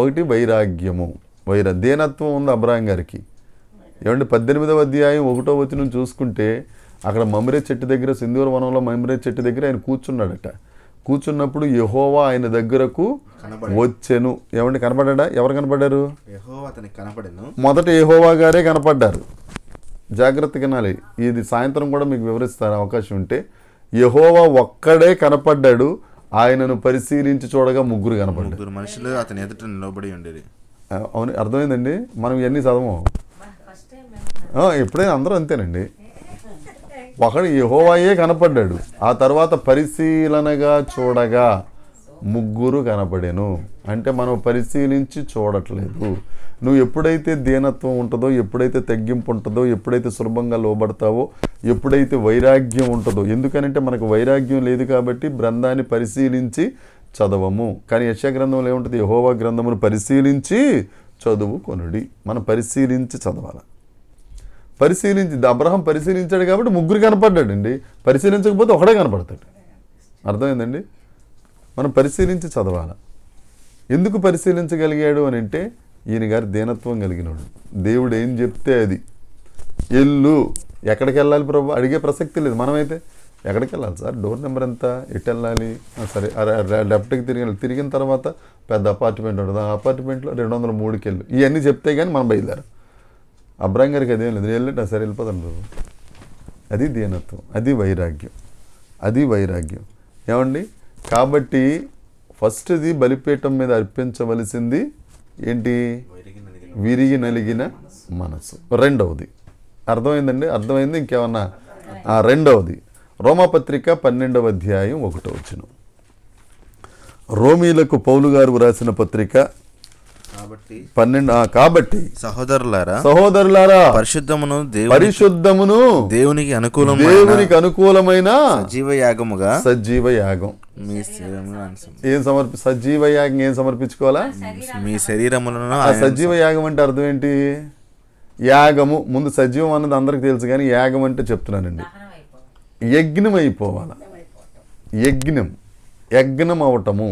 ఒకటి వైరాగ్యము వైర దీనత్వం ఉంది అబ్రాహం గారికి ఏమంటే పద్దెనిమిదవ అధ్యాయం ఒకటో వచ్చిన చూసుకుంటే అక్కడ మమరే చెట్టు దగ్గర సింధూర వనంలో మమరే చెట్టు దగ్గర ఆయన కూర్చున్నాడట కూర్చున్నప్పుడు యహోవా ఆయన దగ్గరకు వచ్చెను ఏమంటే కనపడ్డా ఎవరు కనపడ్డారు మొదట యహోవా గారే కనపడ్డారు జాగ్రత్తగా వినాలి ఇది సాయంత్రం కూడా మీకు వివరిస్తారు అవకాశం ఉంటే యహోవా ఒక్కడే కనపడ్డాడు ఆయనను పరిశీలించి చూడగా ముగ్గురు కనపడ్డారు మనుషులు అతని ఎదుట నిలబడి ఉండేది అవును అర్థమైందండి మనం ఇవన్నీ చదవము ఎప్పుడైనా అందరూ అంతేనండి ఒకడు యహోవాయే కనపడ్డాడు ఆ తర్వాత పరిశీలనగా చూడగా ముగ్గురు కనపడేను అంటే మనం పరిశీలించి చూడట్లేదు నువ్వు ఎప్పుడైతే దీనత్వం ఉంటుందో ఎప్పుడైతే తగ్గింపు ఉంటుందో ఎప్పుడైతే సులభంగా లోబడతావో ఎప్పుడైతే వైరాగ్యం ఉంటుందో ఎందుకనంటే మనకు వైరాగ్యం లేదు కాబట్టి గ్రంథాన్ని పరిశీలించి చదవము కానీ గ్రంథంలో ఏముంటుంది యహోవా గ్రంథమును పరిశీలించి చదువు కొనుడి మనం పరిశీలించి చదవాలి పరిశీలించి అబ్రహం పరిశీలించాడు కాబట్టి ముగ్గురు కనపడ్డాడండి పరిశీలించకపోతే ఒకడే కనపడతాడు అర్థమైందండి మనం పరిశీలించి చదవాలి ఎందుకు పరిశీలించగలిగాడు అని అంటే ఈయన గారు దీనత్వం కలిగినాడు దేవుడు ఏం చెప్తే అది ఎల్లు ఎక్కడికి వెళ్ళాలి ప్రభు అడిగే ప్రసక్తి లేదు మనమైతే ఎక్కడికి వెళ్ళాలి సార్ డోర్ నెంబర్ ఎంత ఎటు వెళ్ళాలి సరే లెఫ్ట్కి తిరిగి తిరిగిన తర్వాత పెద్ద అపార్ట్మెంట్ ఉంటుంది ఆ అపార్ట్మెంట్లో రెండు వందల మూడుకి వెళ్ళు ఇవన్నీ చెప్తే కానీ మనం బయలుదేరం అబ్రాహం గారికి అదేం లేదు వెళ్ళినా సరే వెళ్ళిపోతాను ప్రభు అది దీనత్వం అది వైరాగ్యం అది వైరాగ్యం ఏమండి కాబట్టి ఫస్ట్ది బలిపీఠం మీద అర్పించవలసింది ఏంటి విరిగి నలిగిన మనసు రెండవది అర్థమైందండి అర్థమైంది ఇంకేమన్నా రెండవది రోమపత్రిక పన్నెండవ అధ్యాయం ఒకటో వచ్చిన రోమీలకు పౌలు గారు వ్రాసిన పత్రిక పన్నెండు కాబట్టి సహోదరులారా సహోదరులారా పరిశుద్ధమును పరిశుద్ధమును దేవునికి అనుకూలం దేవునికి అనుకూలమైన సజీవ యాగముగా సజీవ యాగం మీ ఏం సమర్పి సజీవ యాగం ఏం సమర్పించుకోవాలా మీ శరీరములను ఆ సజీవ యాగం అంటే అర్థం ఏంటి యాగము ముందు సజీవం అన్నది అందరికి తెలుసు కానీ యాగం అంటే చెప్తున్నానండి యజ్ఞం అయిపోవాలా యజ్ఞం యజ్ఞం అవటము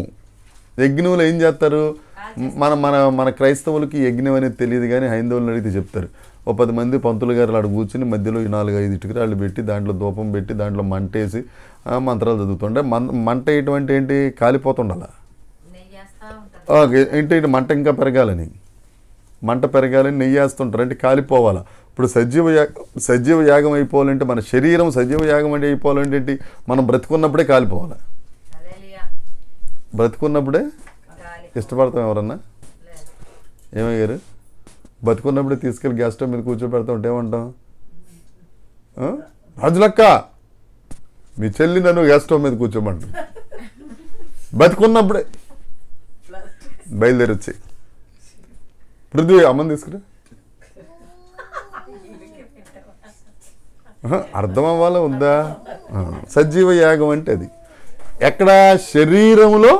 యజ్ఞములు ఏం చేస్తారు మన మన మన క్రైస్తవులకి యజ్ఞం అనేది తెలియదు కానీ హైందవులను అడిగితే చెప్తారు ఓ పది మంది పంతులు గారు అక్కడ కూర్చుని మధ్యలో ఈ నాలుగు ఐదు వాళ్ళు పెట్టి దాంట్లో దూపం పెట్టి దాంట్లో మంటేసి మంత్రాలు చదువుతుండే మన్ మంట ఇటువంటి ఏంటి కాలిపోతుండాల ఏంటి మంట ఇంకా పెరగాలని మంట పెరగాలని నెయ్యి వేస్తుంటారు అంటే కాలిపోవాలా ఇప్పుడు సజీవ యాగం సజీవ యాగం అయిపోవాలంటే మన శరీరం సజీవ యాగం అంటే అయిపోవాలంటే ఏంటి మనం బ్రతుకున్నప్పుడే కాలిపోవాలి బ్రతుకున్నప్పుడే ఇష్టపడతాం ఎవరన్నా ఏమయ్యారు బతుకున్నప్పుడు తీసుకెళ్ళి గ్యాస్ స్టవ్ మీద కూర్చోబెడతా ఉంటే ఏమంటాం రాజులక్క మీ చెల్లి నన్ను గ్యాస్ స్టవ్ మీద కూర్చోమంటాం బతుకున్నప్పుడే బయలుదేరొచ్చి పృథ్వీ అమ్మని తీసుకురా అర్థం అవ్వాలా ఉందా సజీవ యాగం అంటే అది ఎక్కడ శరీరంలో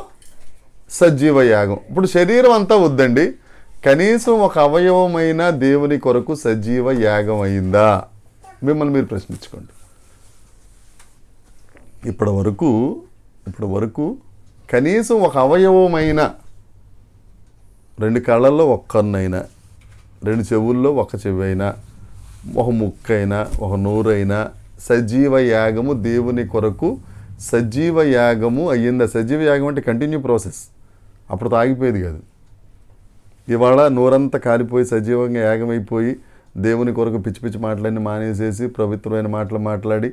సజీవ యాగం ఇప్పుడు శరీరం అంతా వద్దండి కనీసం ఒక అవయవమైన దేవుని కొరకు సజీవ యాగం అయిందా మిమ్మల్ని మీరు ప్రశ్నించుకోండి ఇప్పటి వరకు ఇప్పటి వరకు కనీసం ఒక అవయవమైన రెండు కళ్ళల్లో ఒక్కన్నైనా రెండు చెవుల్లో ఒక చెవి అయినా ఒక ముక్కైనా ఒక నోరైనా సజీవ యాగము దేవుని కొరకు సజీవ యాగము అయ్యిందా సజీవ యాగం అంటే కంటిన్యూ ప్రాసెస్ అప్పుడు తాగిపోయేది కాదు ఇవాళ నోరంతా కాలిపోయి సజీవంగా యాగమైపోయి దేవుని కొరకు పిచ్చి పిచ్చి మాటలన్నీ మానేసేసి పవిత్రమైన మాటలు మాట్లాడి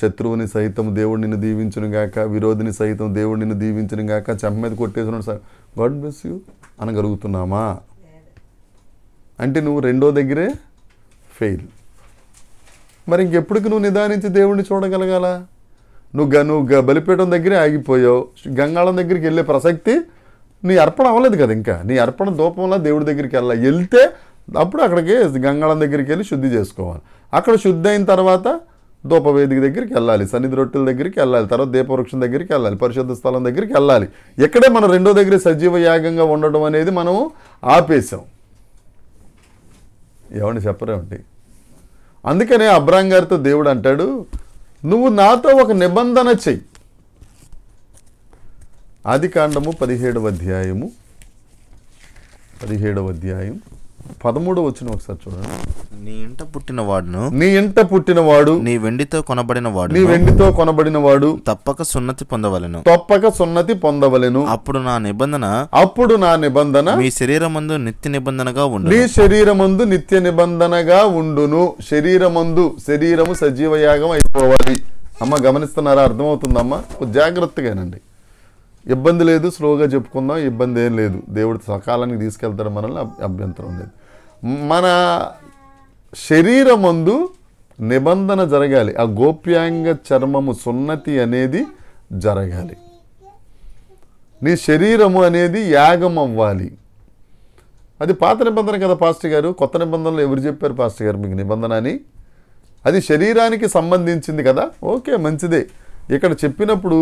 శత్రువుని సైతం దేవుడు నిన్ను దీవించను గాక విరోధిని సైతం దేవుడు నిన్ను దీవించను గాక చెమ్మ మీద కొట్టేసిన సార్ గాడ్ బ్లెస్ యూ అనగలుగుతున్నామా అంటే నువ్వు రెండో దగ్గరే ఫెయిల్ మరి ఇంకెప్పటికి నువ్వు నిదానించి దేవుణ్ణి చూడగలగాల నువ్వు నువ్వు బలిపీఠం దగ్గరే ఆగిపోయావు గంగాళం దగ్గరికి వెళ్ళే ప్రసక్తి నీ అర్పణ అవ్వలేదు కదా ఇంకా నీ అర్పణ దూపంలో దేవుడి దగ్గరికి వెళ్ళాలి వెళ్తే అప్పుడు అక్కడికి గంగాళం దగ్గరికి వెళ్ళి శుద్ధి చేసుకోవాలి అక్కడ శుద్ధి అయిన తర్వాత ధూపవేదిక దగ్గరికి వెళ్ళాలి సన్నిధి రొట్టెల దగ్గరికి వెళ్ళాలి తర్వాత దీపవృక్షం దగ్గరికి వెళ్ళాలి పరిశుద్ధ స్థలం దగ్గరికి వెళ్ళాలి ఇక్కడే మనం రెండో దగ్గర సజీవ యాగంగా ఉండడం అనేది మనం ఆపేశాం ఏమండి చెప్పరేమండి అందుకనే అబ్రాం గారితో దేవుడు అంటాడు నువ్వు నాతో ఒక నిబంధన చెయ్యి ఆదికాండము పదిహేడవ అధ్యాయము పదిహేడవ అధ్యాయం పదమూడవ వచ్చిన ఒకసారి చూడండి నీ ఇంట పుట్టిన వాడును నీ ఇంట పుట్టిన వాడు నీ వెండితో కొనబడిన వాడు నీ వెండితో కొనబడిన వాడు తప్పక సున్నతి పొందవలెను తప్పక సున్నతి పొందవలెను అప్పుడు నా నిబంధన అప్పుడు నా నిబంధన మీ శరీరమందు నిత్య నిబంధనగా ఉండు నీ శరీరమందు నిత్య నిబంధనగా ఉండును శరీరమందు శరీరము సజీవయాగం అయిపోవాలి అమ్మ గమనిస్తున్నారా అర్థమవుతుందమ్మా జాగ్రత్తగానండి ఇబ్బంది లేదు స్లోగా చెప్పుకుందాం ఇబ్బంది ఏం లేదు దేవుడు సకాలానికి తీసుకెళ్తాడు మనల్ని అభ్యంతరం లేదు మన శరీరమందు నిబంధన జరగాలి ఆ గోప్యాంగ చర్మము సున్నతి అనేది జరగాలి నీ శరీరము అనేది యాగం అవ్వాలి అది పాత నిబంధన కదా పాస్టర్ గారు కొత్త నిబంధనలు ఎవరు చెప్పారు పాస్టర్ గారు మీకు నిబంధన అని అది శరీరానికి సంబంధించింది కదా ఓకే మంచిదే ఇక్కడ చెప్పినప్పుడు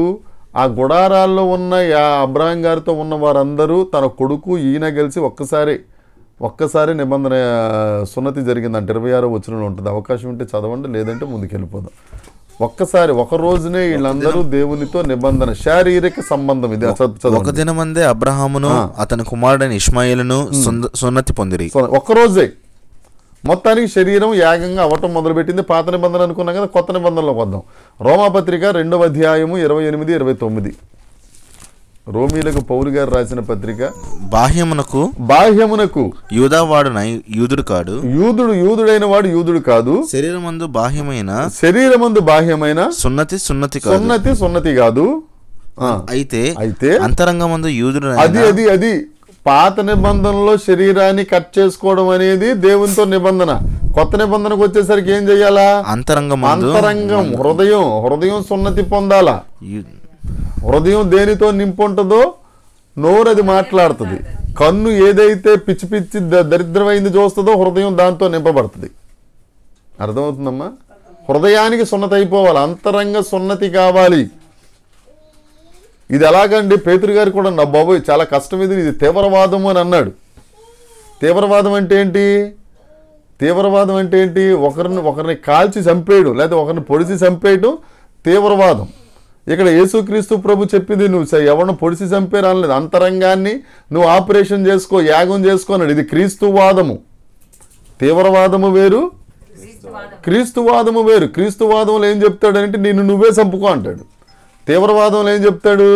ఆ గుడారాల్లో ఉన్న ఆ అబ్రాహం గారితో ఉన్న వారందరూ తన కొడుకు ఈయన గెలిచి ఒక్కసారి ఒక్కసారి నిబంధన సున్నతి జరిగిందంటే ఇరవై ఆరో వచనంలో ఉంటుంది అవకాశం ఉంటే చదవండి లేదంటే ముందుకు వెళ్ళిపోదాం ఒక్కసారి ఒక రోజునే వీళ్ళందరూ దేవునితో నిబంధన శారీరక సంబంధం ఇది ఒక దినమందే అబ్రహామును అతని కుమారుడైన ఇస్మాయిల్ను సున్నతి పొందిరి ఒక్క రోజే మొత్తానికి శరీరం యాగంగా అవ్వటం మొదలుపెట్టింది పాత నిబంధనలు అనుకున్నాం కదా కొత్త నిబంధనలోకి వద్దాం రోమాపత్రిక రెండవ అధ్యాయము ఇరవై ఎనిమిది ఇరవై తొమ్మిది రోమిలకు పౌరు గారు రాసిన పత్రిక బాహ్యమునకు బాహ్యమునకు యూదవాడు యూదుడు కాదు యూదుడు యూదుడైన వాడు యూదుడు కాదు శరీరమందు బాహ్యమైన శరీరమందు బాహ్యమైన సున్నతి సున్నతి సున్నతి సున్నతి కాదు అయితే అయితే అంతరంగమందు యూదుడు అది అది అది పాత నిబంధనలో శరీరాన్ని కట్ చేసుకోవడం అనేది దేవునితో నిబంధన కొత్త నిబంధనకు వచ్చేసరికి ఏం చెయ్యాలా అంతరంగం అంతరంగం హృదయం హృదయం సున్నతి పొందాలా హృదయం దేనితో నింపు ఉంటుందో నోరు అది మాట్లాడుతుంది కన్ను ఏదైతే పిచ్చి పిచ్చి దరిద్రమైంది చూస్తుందో హృదయం దాంతో నింపబడుతుంది అర్థమవుతుందమ్మా హృదయానికి సున్నతి అయిపోవాలి అంతరంగ సున్నతి కావాలి ఇది ఎలాగండి పేతురు గారు కూడా నా బాబోయ్ చాలా కష్టం ఇది ఇది తీవ్రవాదం అని అన్నాడు తీవ్రవాదం అంటే ఏంటి తీవ్రవాదం అంటే ఏంటి ఒకరిని ఒకరిని కాల్చి చంపేయడం లేదా ఒకరిని పొడిచి చంపేయడం తీవ్రవాదం ఇక్కడ యేసుక్రీస్తు ప్రభు చెప్పింది నువ్వు ఎవరిని పొడిచి చంపే అనలేదు అంతరంగాన్ని నువ్వు ఆపరేషన్ చేసుకో యాగం అన్నాడు ఇది క్రీస్తువాదము తీవ్రవాదము వేరు క్రీస్తువాదము వేరు క్రీస్తువాదములు ఏం చెప్తాడంటే నేను నువ్వే చంపుకో అంటాడు తీవ్రవాదంలో ఏం చెప్తాడు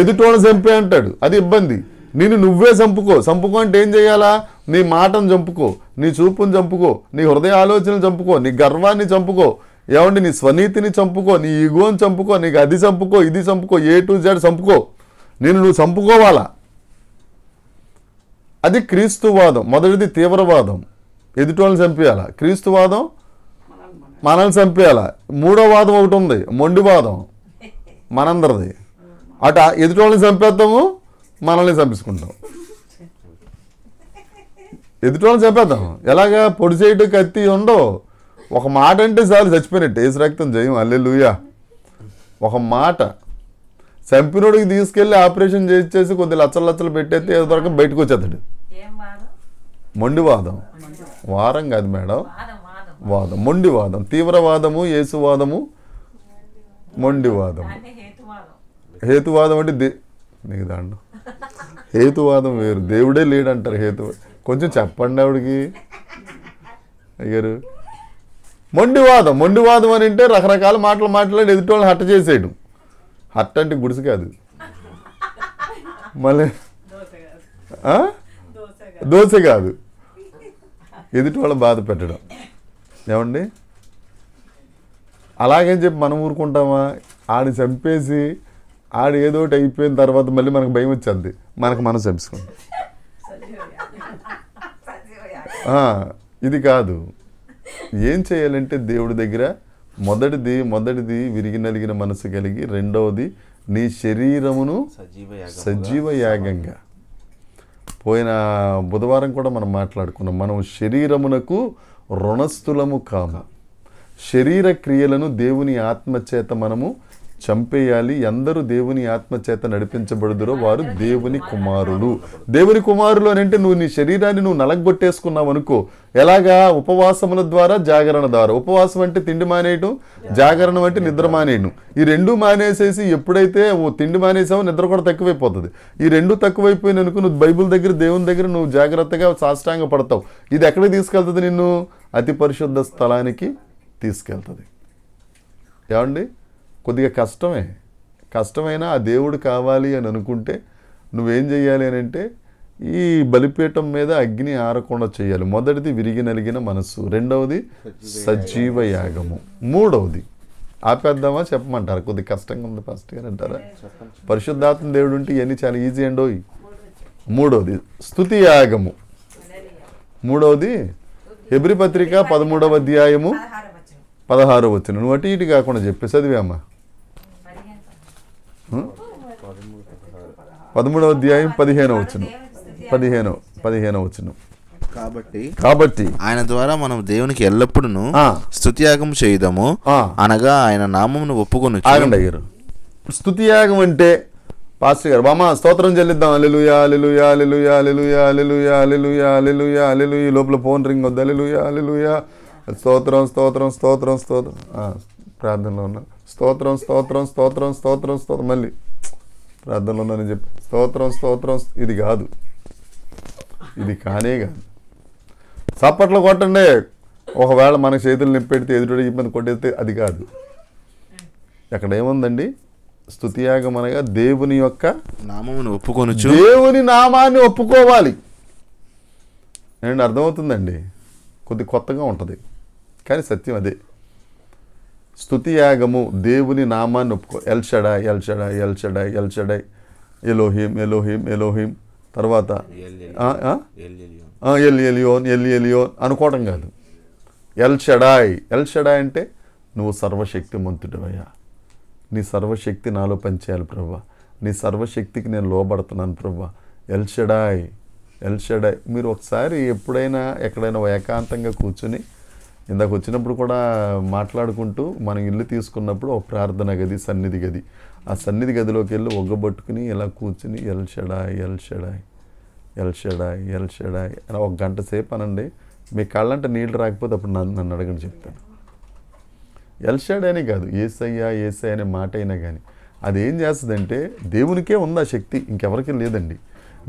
ఎదుటోని చంపే అంటాడు అది ఇబ్బంది నేను నువ్వే చంపుకో చంపుకో అంటే ఏం చేయాలా నీ మాటను చంపుకో నీ చూపును చంపుకో నీ హృదయ ఆలోచనలు చంపుకో నీ గర్వాన్ని చంపుకో ఏమండి నీ స్వనీతిని చంపుకో నీ ఈగోని చంపుకో నీకు అది చంపుకో ఇది చంపుకో ఏ టు జెడ్ చంపుకో నేను నువ్వు చంపుకోవాలా అది క్రీస్తువాదం మొదటిది తీవ్రవాదం ఎదుటోళ్ళని చంపేయాలా క్రీస్తువాదం మనల్ని చంపేయాలా మూడో వాదం ఒకటి ఉంది మొండివాదం మనందరిది అట ఎదుటోళ్ళని చంపేద్దాము మనల్ని చంపించుకుంటాం ఎదుటోళ్ళని చంపేద్దాం ఎలాగా పొడి చేయటం కత్తి ఉండవు ఒక మాట అంటే చాలు చచ్చిపోయినట్టు ఏసు రక్తం జయం లూయా ఒక మాట చంపినోడికి తీసుకెళ్ళి ఆపరేషన్ చేసేసి కొద్ది లచ్చలు లచ్చలు పెట్టేస్తే ఏదో వరకు బయటకు వచ్చేస్తాడు మొండివాదం వారం కాదు మేడం వాదం మొండివాదం తీవ్రవాదము ఏసువాదము మొండివాదము హేతువాదం అంటే దే నీకు దాండు హేతువాదం వేరు దేవుడే లేడంటారు హేతు కొంచెం చెప్పండి ఆవిడికి అయ్యారు మొండివాదం మొండివాదం అని అంటే రకరకాల మాటలు మాట్లాడి వాళ్ళని హట్ట చేసేయడం హట్ట అంటే గుడిసి కాదు మళ్ళీ దోశ కాదు వాళ్ళని బాధ పెట్టడం ఏమండి అలాగని చెప్పి మనం ఊరుకుంటామా ఆడిని చంపేసి ఆడు ఏదో ఒకటి అయిపోయిన తర్వాత మళ్ళీ మనకు భయం వచ్చింది మనకు మనం చంపించుకుంటాం ఇది కాదు ఏం చేయాలంటే దేవుడి దగ్గర మొదటిది మొదటిది విరిగి నలిగిన మనసు కలిగి రెండవది నీ శరీరమును సజీవ యాగంగా పోయిన బుధవారం కూడా మనం మాట్లాడుకున్నాం మనం శరీరమునకు రుణస్థులము కాము శరీర క్రియలను దేవుని ఆత్మచేత మనము చంపేయాలి ఎందరు దేవుని ఆత్మచేత నడిపించబడుదురో వారు దేవుని కుమారులు దేవుని కుమారులు అని అంటే నువ్వు నీ శరీరాన్ని నువ్వు నలగొట్టేసుకున్నావు అనుకో ఎలాగా ఉపవాసముల ద్వారా జాగరణ ద్వారా ఉపవాసం అంటే తిండి మానేయటం జాగరణ అంటే నిద్ర మానేయడం ఈ రెండు మానేసేసి ఎప్పుడైతే ఓ తిండి మానేసావో నిద్ర కూడా తక్కువైపోతుంది ఈ రెండు తక్కువైపోయిన అనుకో నువ్వు బైబిల్ దగ్గర దేవుని దగ్గర నువ్వు జాగ్రత్తగా సాష్టాంగ పడతావు ఇది ఎక్కడికి తీసుకెళ్తుంది నిన్ను అతి పరిశుద్ధ స్థలానికి తీసుకెళ్తుంది ఏమండి కొద్దిగా కష్టమే కష్టమైనా ఆ దేవుడు కావాలి అని అనుకుంటే నువ్వేం చేయాలి అని అంటే ఈ బలిపీఠం మీద అగ్ని ఆరకుండా చేయాలి మొదటిది విరిగి నలిగిన మనస్సు రెండవది సజీవ యాగము మూడవది ఆపేద్దామా చెప్పమంటారు కొద్ది కష్టంగా ఉంది ఫస్ట్ గారు అంటారా పరిశుద్ధాత్మ దేవుడు ఉంటే ఇవన్నీ చాలా ఈజీ అండ్ మూడవది స్థుతి యాగము మూడవది హెబ్రి పత్రిక పదమూడవ అధ్యాయము పదహారు వచ్చిన నువ్వు అటు ఇటు కాకుండా చెప్పి చదివామా పదమూడవ అధ్యాయం పదిహేను వచ్చును పదిహేను పదిహేను వచ్చును కాబట్టి కాబట్టి ఆయన ద్వారా మనం దేవునికి ఎల్లప్పుడూ స్థుతియాగం చేయదము అనగా ఆయన నామమును ఒప్పుకొని ఆగండి అయ్యారు స్థుతియాగం అంటే పాస్టర్ గారు బామ్మ స్తోత్రం చెల్లిద్దాం alleluia alleluia alleluia alleluia alleluia alleluia alleluia ఈ లోపల ఫోన్ రింగ్ వద్దు అలెలుయా అలెలుయా స్తోత్రం స్తోత్రం స్తోత్రం స్తోత్రం ప్రార్థనలో ఉన్నా స్తోత్రం స్తోత్రం స్తోత్రం స్తోత్రం స్తోత్రం మళ్ళీ ప్రార్థనలో ఉన్నానని చెప్పి స్తోత్రం స్తోత్రం ఇది కాదు ఇది కానే కాదు చప్పట్లో కొట్టండి ఒకవేళ మన చేతులు నింపెడితే ఎదుటి ఇబ్బంది కొట్టేస్తే అది కాదు అక్కడ ఏముందండి స్థుతియాగం అనగా దేవుని యొక్క నామమును ఒప్పుకొని దేవుని నామాన్ని ఒప్పుకోవాలి నేను అర్థమవుతుందండి కొద్ది కొత్తగా ఉంటుంది కానీ సత్యం అదే స్థుతియాగము దేవుని నామాన్ని ఒప్పుకో ఎల్షడా ఎల్షడా ఎల్షడా ఎల్షడై ఎలోహిం ఎలోహిం ఎలోహిం తర్వాత ఎల్ ఎలియోన్ ఎల్ ఎలియోన్ అనుకోవడం కాదు ఎల్షడాయ్ షడాయ్ ఎల్ అంటే నువ్వు సర్వశక్తి మంతుడివయ్యా నీ సర్వశక్తి నాలో పనిచేయాలి ప్రభా నీ సర్వశక్తికి నేను లోబడుతున్నాను ప్రభా ఎల్షడాయ్ షడాయ్ ఎల్ మీరు ఒకసారి ఎప్పుడైనా ఎక్కడైనా ఏకాంతంగా కూర్చుని ఇందాక వచ్చినప్పుడు కూడా మాట్లాడుకుంటూ మనం ఇల్లు తీసుకున్నప్పుడు ఒక ప్రార్థన గది సన్నిధి గది ఆ సన్నిధి గదిలోకి వెళ్ళి ఒగ్గబట్టుకుని ఇలా కూర్చుని ఎల్షడాయ్ ఎల్షడాయ్ ఎల్షడాయ్ ఎల్షడాయ్ అని ఒక గంట సేపు అనండి మీ కళ్ళంటే నీళ్ళు రాకపోతే అప్పుడు నన్ను నన్ను అడగండి చెప్తాను అనే కాదు ఏసయ్యా ఏసై అనే మాట అయినా కానీ అది ఏం చేస్తుందంటే దేవునికే ఉంది ఆ శక్తి ఇంకెవరికీ లేదండి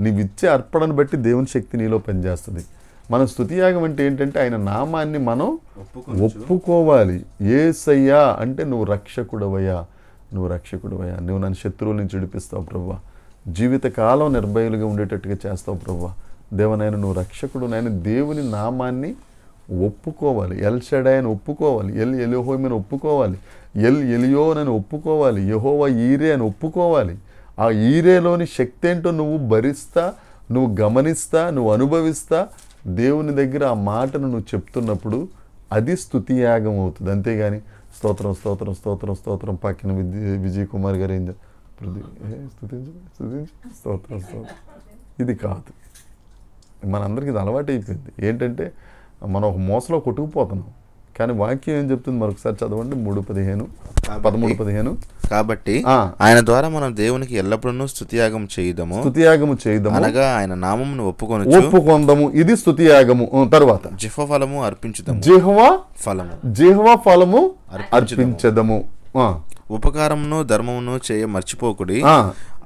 నీవిచ్చే అర్పణను బట్టి దేవుని శక్తి నీలో పనిచేస్తుంది మన స్థుతియాగం అంటే ఏంటంటే ఆయన నామాన్ని మనం ఒప్పుకోవాలి ఏసయ్యా అంటే నువ్వు రక్షకుడవయ్యా నువ్వు రక్షకుడవయ్యా నువ్వు నన్ను శత్రువుల నుంచి విడిపిస్తావు ప్రభు జీవితకాలం నిర్భయులుగా ఉండేటట్టుగా చేస్తావు ప్రభు దేవనైనా నువ్వు రక్షకుడు నాయన దేవుని నామాన్ని ఒప్పుకోవాలి ఎల్ షడాయని ఒప్పుకోవాలి ఎల్ ఎలిహోమని ఒప్పుకోవాలి ఎల్ ఎలియో అని ఒప్పుకోవాలి యహోవ ఈరే అని ఒప్పుకోవాలి ఆ ఈరేలోని శక్తి ఏంటో నువ్వు భరిస్తా నువ్వు గమనిస్తా నువ్వు అనుభవిస్తా దేవుని దగ్గర ఆ మాటను నువ్వు చెప్తున్నప్పుడు అది యాగం అవుతుంది అంతేగాని స్తోత్రం స్తోత్రం స్తోత్రం స్తోత్రం పక్కన విజయ్ కుమార్ గారు ఏం స్థుతించు స్తోత్రం స్తోత్రం ఇది కాదు మనందరికీ ఇది అలవాటు అయిపోయింది ఏంటంటే మనం ఒక మోసలో కొట్టుకుపోతున్నాం కానీ వాక్యం ఏం చెప్తుంది మరొకసారి చదవండి మూడు పదిహేను పదమూడు పదిహేను కాబట్టి ఆయన ద్వారా మనం దేవునికి ఎల్లప్పుడూ స్థుతియాగం చేయదము స్థుతియాగము చేయదము అనగా ఆయన నామమును ఒప్పుకొని ఒప్పుకొందము ఇది స్థుతియాగము తర్వాత జిహ్వ ఫలము అర్పించదము జిహ్వ ఫలము జిహ్వ ఫలము అర్పించదము ఉపకారమును ధర్మమును చేయ మర్చిపోకుడి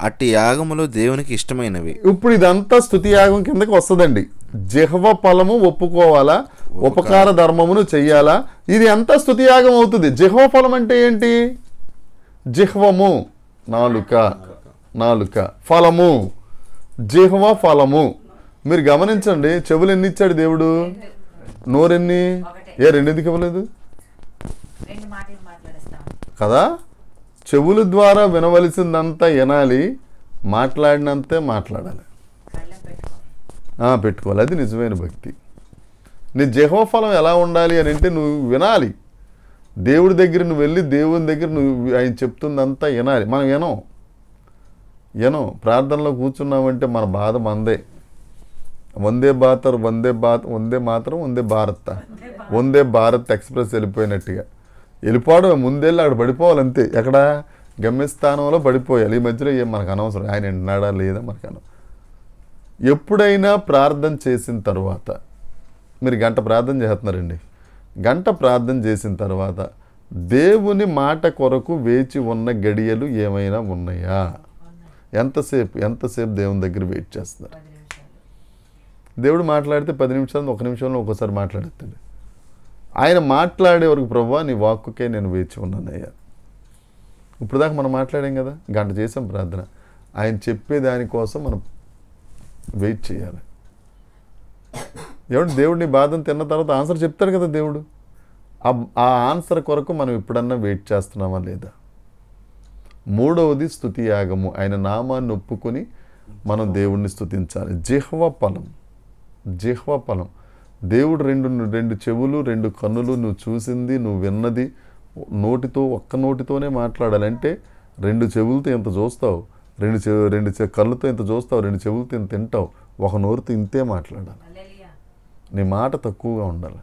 అట్టి యాగములు దేవునికి ఇష్టమైనవి ఇప్పుడు ఇదంతా స్థుతి యాగం కిందకి వస్తుందండి జిహ్వ ఫలము ఒప్పుకోవాలా ఉపకార ధర్మమును చెయ్యాలా ఇది ఎంత స్థుతి యాగం అవుతుంది జిహ్వ ఫలం అంటే ఏంటి జిహ్వము నాలుక నాలుక ఫలము జిహ్వ ఫలము మీరు గమనించండి చెవులు ఎన్ని ఇచ్చాడు దేవుడు నోరెన్ని ఏ ఎందుకు ఇవ్వలేదు కదా చెవుల ద్వారా వినవలసిందంతా వినాలి మాట్లాడినంతే మాట్లాడాలి పెట్టుకోవాలి అది నిజమైన భక్తి నీ జహో ఫలం ఎలా ఉండాలి అని అంటే నువ్వు వినాలి దేవుడి దగ్గర నువ్వు వెళ్ళి దేవుని దగ్గర నువ్వు ఆయన చెప్తుందంతా వినాలి మనం వినం వినం ప్రార్థనలో కూర్చున్నామంటే మన బాధ మందే వందే భాతర్ వందే భారత్ వందే మాత్రం వందే భారత్ వందే భారత్ ఎక్స్ప్రెస్ వెళ్ళిపోయినట్టుగా వెళ్ళిపోవడం ముందెళ్ళి అక్కడ పడిపోవాలంతే ఎక్కడ గమ్యస్థానంలో పడిపోయాలి ఈ మధ్యలో ఏం మనకు అనవసరం ఆయన ఉన్నాడా లేదా మనకు అనవసరం ఎప్పుడైనా ప్రార్థన చేసిన తర్వాత మీరు గంట ప్రార్థన చేస్తున్నారండి గంట ప్రార్థన చేసిన తర్వాత దేవుని మాట కొరకు వేచి ఉన్న గడియలు ఏమైనా ఉన్నాయా ఎంతసేపు ఎంతసేపు దేవుని దగ్గర వెయిట్ చేస్తున్నారు దేవుడు మాట్లాడితే పది నిమిషాలు ఒక నిమిషంలో ఒక్కోసారి మాట్లాడుతుంది ఆయన మాట్లాడే వరకు ప్రభా నీ వాక్కుకే నేను వేచి ఉన్నాను అయ్యా ఇప్పుడు దాకా మనం మాట్లాడాం కదా గంట చేసాం ప్రార్థన ఆయన చెప్పే దానికోసం మనం వెయిట్ చేయాలి ఏమంటే దేవుడు నీ బాధను తిన్న తర్వాత ఆన్సర్ చెప్తాడు కదా దేవుడు ఆ ఆన్సర్ కొరకు మనం ఎప్పుడన్నా వెయిట్ చేస్తున్నామా లేదా మూడవది స్థుతి యాగము ఆయన నామాన్ని ఒప్పుకొని మనం దేవుణ్ణి స్థుతించాలి జిహ్వ ఫలం జిహ్వ ఫలం దేవుడు రెండు రెండు చెవులు రెండు కన్నులు నువ్వు చూసింది నువ్వు విన్నది నోటితో ఒక్క నోటితోనే మాట్లాడాలంటే రెండు చెవులతో ఇంత చూస్తావు రెండు చెవు రెండు కళ్ళుతో ఇంత చూస్తావు రెండు చెవులతో ఇంత తింటావు ఒక నోరుతో ఇంతే మాట్లాడాలి నీ మాట తక్కువగా ఉండాలి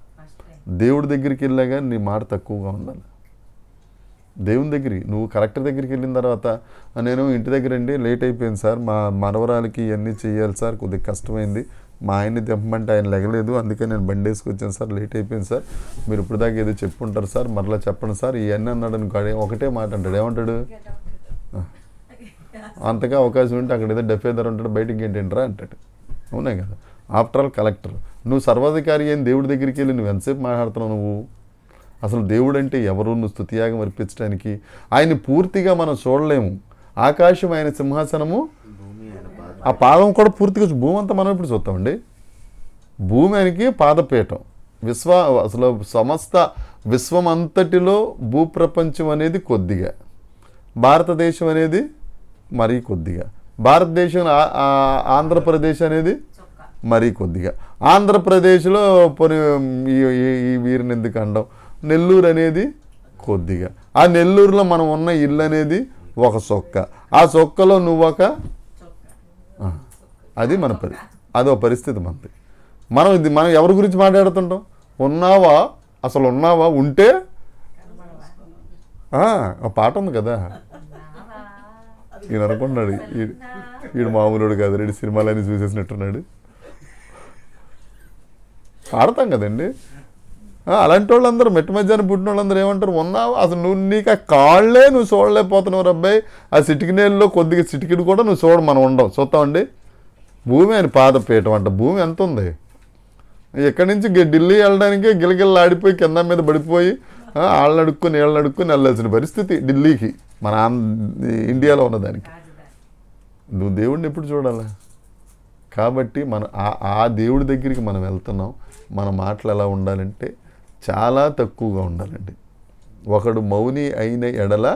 దేవుడి దగ్గరికి వెళ్ళా కానీ నీ మాట తక్కువగా ఉండాలి దేవుని దగ్గరికి నువ్వు కలెక్టర్ దగ్గరికి వెళ్ళిన తర్వాత నేను ఇంటి దగ్గర అండి లేట్ అయిపోయింది సార్ మా మనవరాలకి ఇవన్నీ చేయాలి సార్ కొద్దిగా కష్టమైంది మా ఆయన్ని తెంపమంటే ఆయన లెగలేదు అందుకే నేను బండి వేసుకొచ్చాను సార్ లేట్ అయిపోయింది సార్ మీరు ఇప్పటిదాకా ఏదో చెప్పుకుంటారు సార్ మరలా చెప్పండి సార్ ఇవన్నీ అన్నాడు అనుకో ఒకటే మాట అంటాడు ఏమంటాడు అంతగా అవకాశం ఉంటే అక్కడ ఏదో డెఫేదర్ ఉంటాడు బయటికి ఏంటంటారా అంటాడు అవునా కదా ఆఫ్టర్ ఆల్ కలెక్టర్ నువ్వు సర్వాధికారి అయిన దేవుడి దగ్గరికి వెళ్ళి నువ్వు ఎంతసేపు మాట్లాడుతున్నావు నువ్వు అసలు దేవుడు అంటే ఎవరు నువ్వు స్థుతియాగం అర్పించడానికి ఆయన పూర్తిగా మనం చూడలేము ఆకాశం ఆయన సింహాసనము ఆ పాదం కూడా పూర్తిగా భూమి అంతా మనం ఇప్పుడు చూస్తామండి భూమి అనికి పాదపీఠం విశ్వ అసలు సమస్త విశ్వం అంతటిలో భూప్రపంచం అనేది కొద్దిగా భారతదేశం అనేది మరీ కొద్దిగా భారతదేశం ఆంధ్రప్రదేశ్ అనేది మరీ కొద్దిగా ఆంధ్రప్రదేశ్లో పోనీ ఈ వీరిని ఎందుకు అండం నెల్లూరు అనేది కొద్దిగా ఆ నెల్లూరులో మనం ఉన్న ఇల్లు అనేది ఒక సొక్క ఆ సొక్కలో నువ్వొక అది మన పరి అదో పరిస్థితి మనది మనం ఇది మనం ఎవరి గురించి మాట్లాడుతుంటాం ఉన్నావా అసలు ఉన్నావా ఉంటే పాట ఉంది కదా ఈయన అనుకుంటున్నాడు ఈడు మామూలుడు కాదు రెండు సినిమాలన్నీ చూసేసినట్టున్నాడు పాడతాం కదండి అలాంటి వాళ్ళందరూ మెట్టు మధ్యాహ్నం పుట్టిన వాళ్ళందరూ ఏమంటారు ఉన్నావు అసలు నువ్వు నీకు ఆ కాళ్ళే నువ్వు చూడలేకపోతున్నావు రబ్బాయి ఆ సిటికి నీళ్ళలో కొద్దిగా సిటికిడు కూడా నువ్వు చూడ మనం ఉండవు చూస్తామండి భూమి అని పాదపీఠం అంట భూమి ఎంత ఉంది ఎక్కడి నుంచి ఢిల్లీ వెళ్ళడానికి గిలగిల్లు ఆడిపోయి కింద మీద పడిపోయి వాళ్ళని అడుక్కుని వీళ్ళని అడుక్కుని వెళ్ళాల్సిన పరిస్థితి ఢిల్లీకి మన ఇండియాలో ఉన్నదానికి నువ్వు దేవుడిని ఎప్పుడు చూడాలి కాబట్టి మన ఆ దేవుడి దగ్గరికి మనం వెళ్తున్నాం మన మాటలు ఎలా ఉండాలంటే చాలా తక్కువగా ఉండాలండి ఒకడు మౌని అయిన ఎడల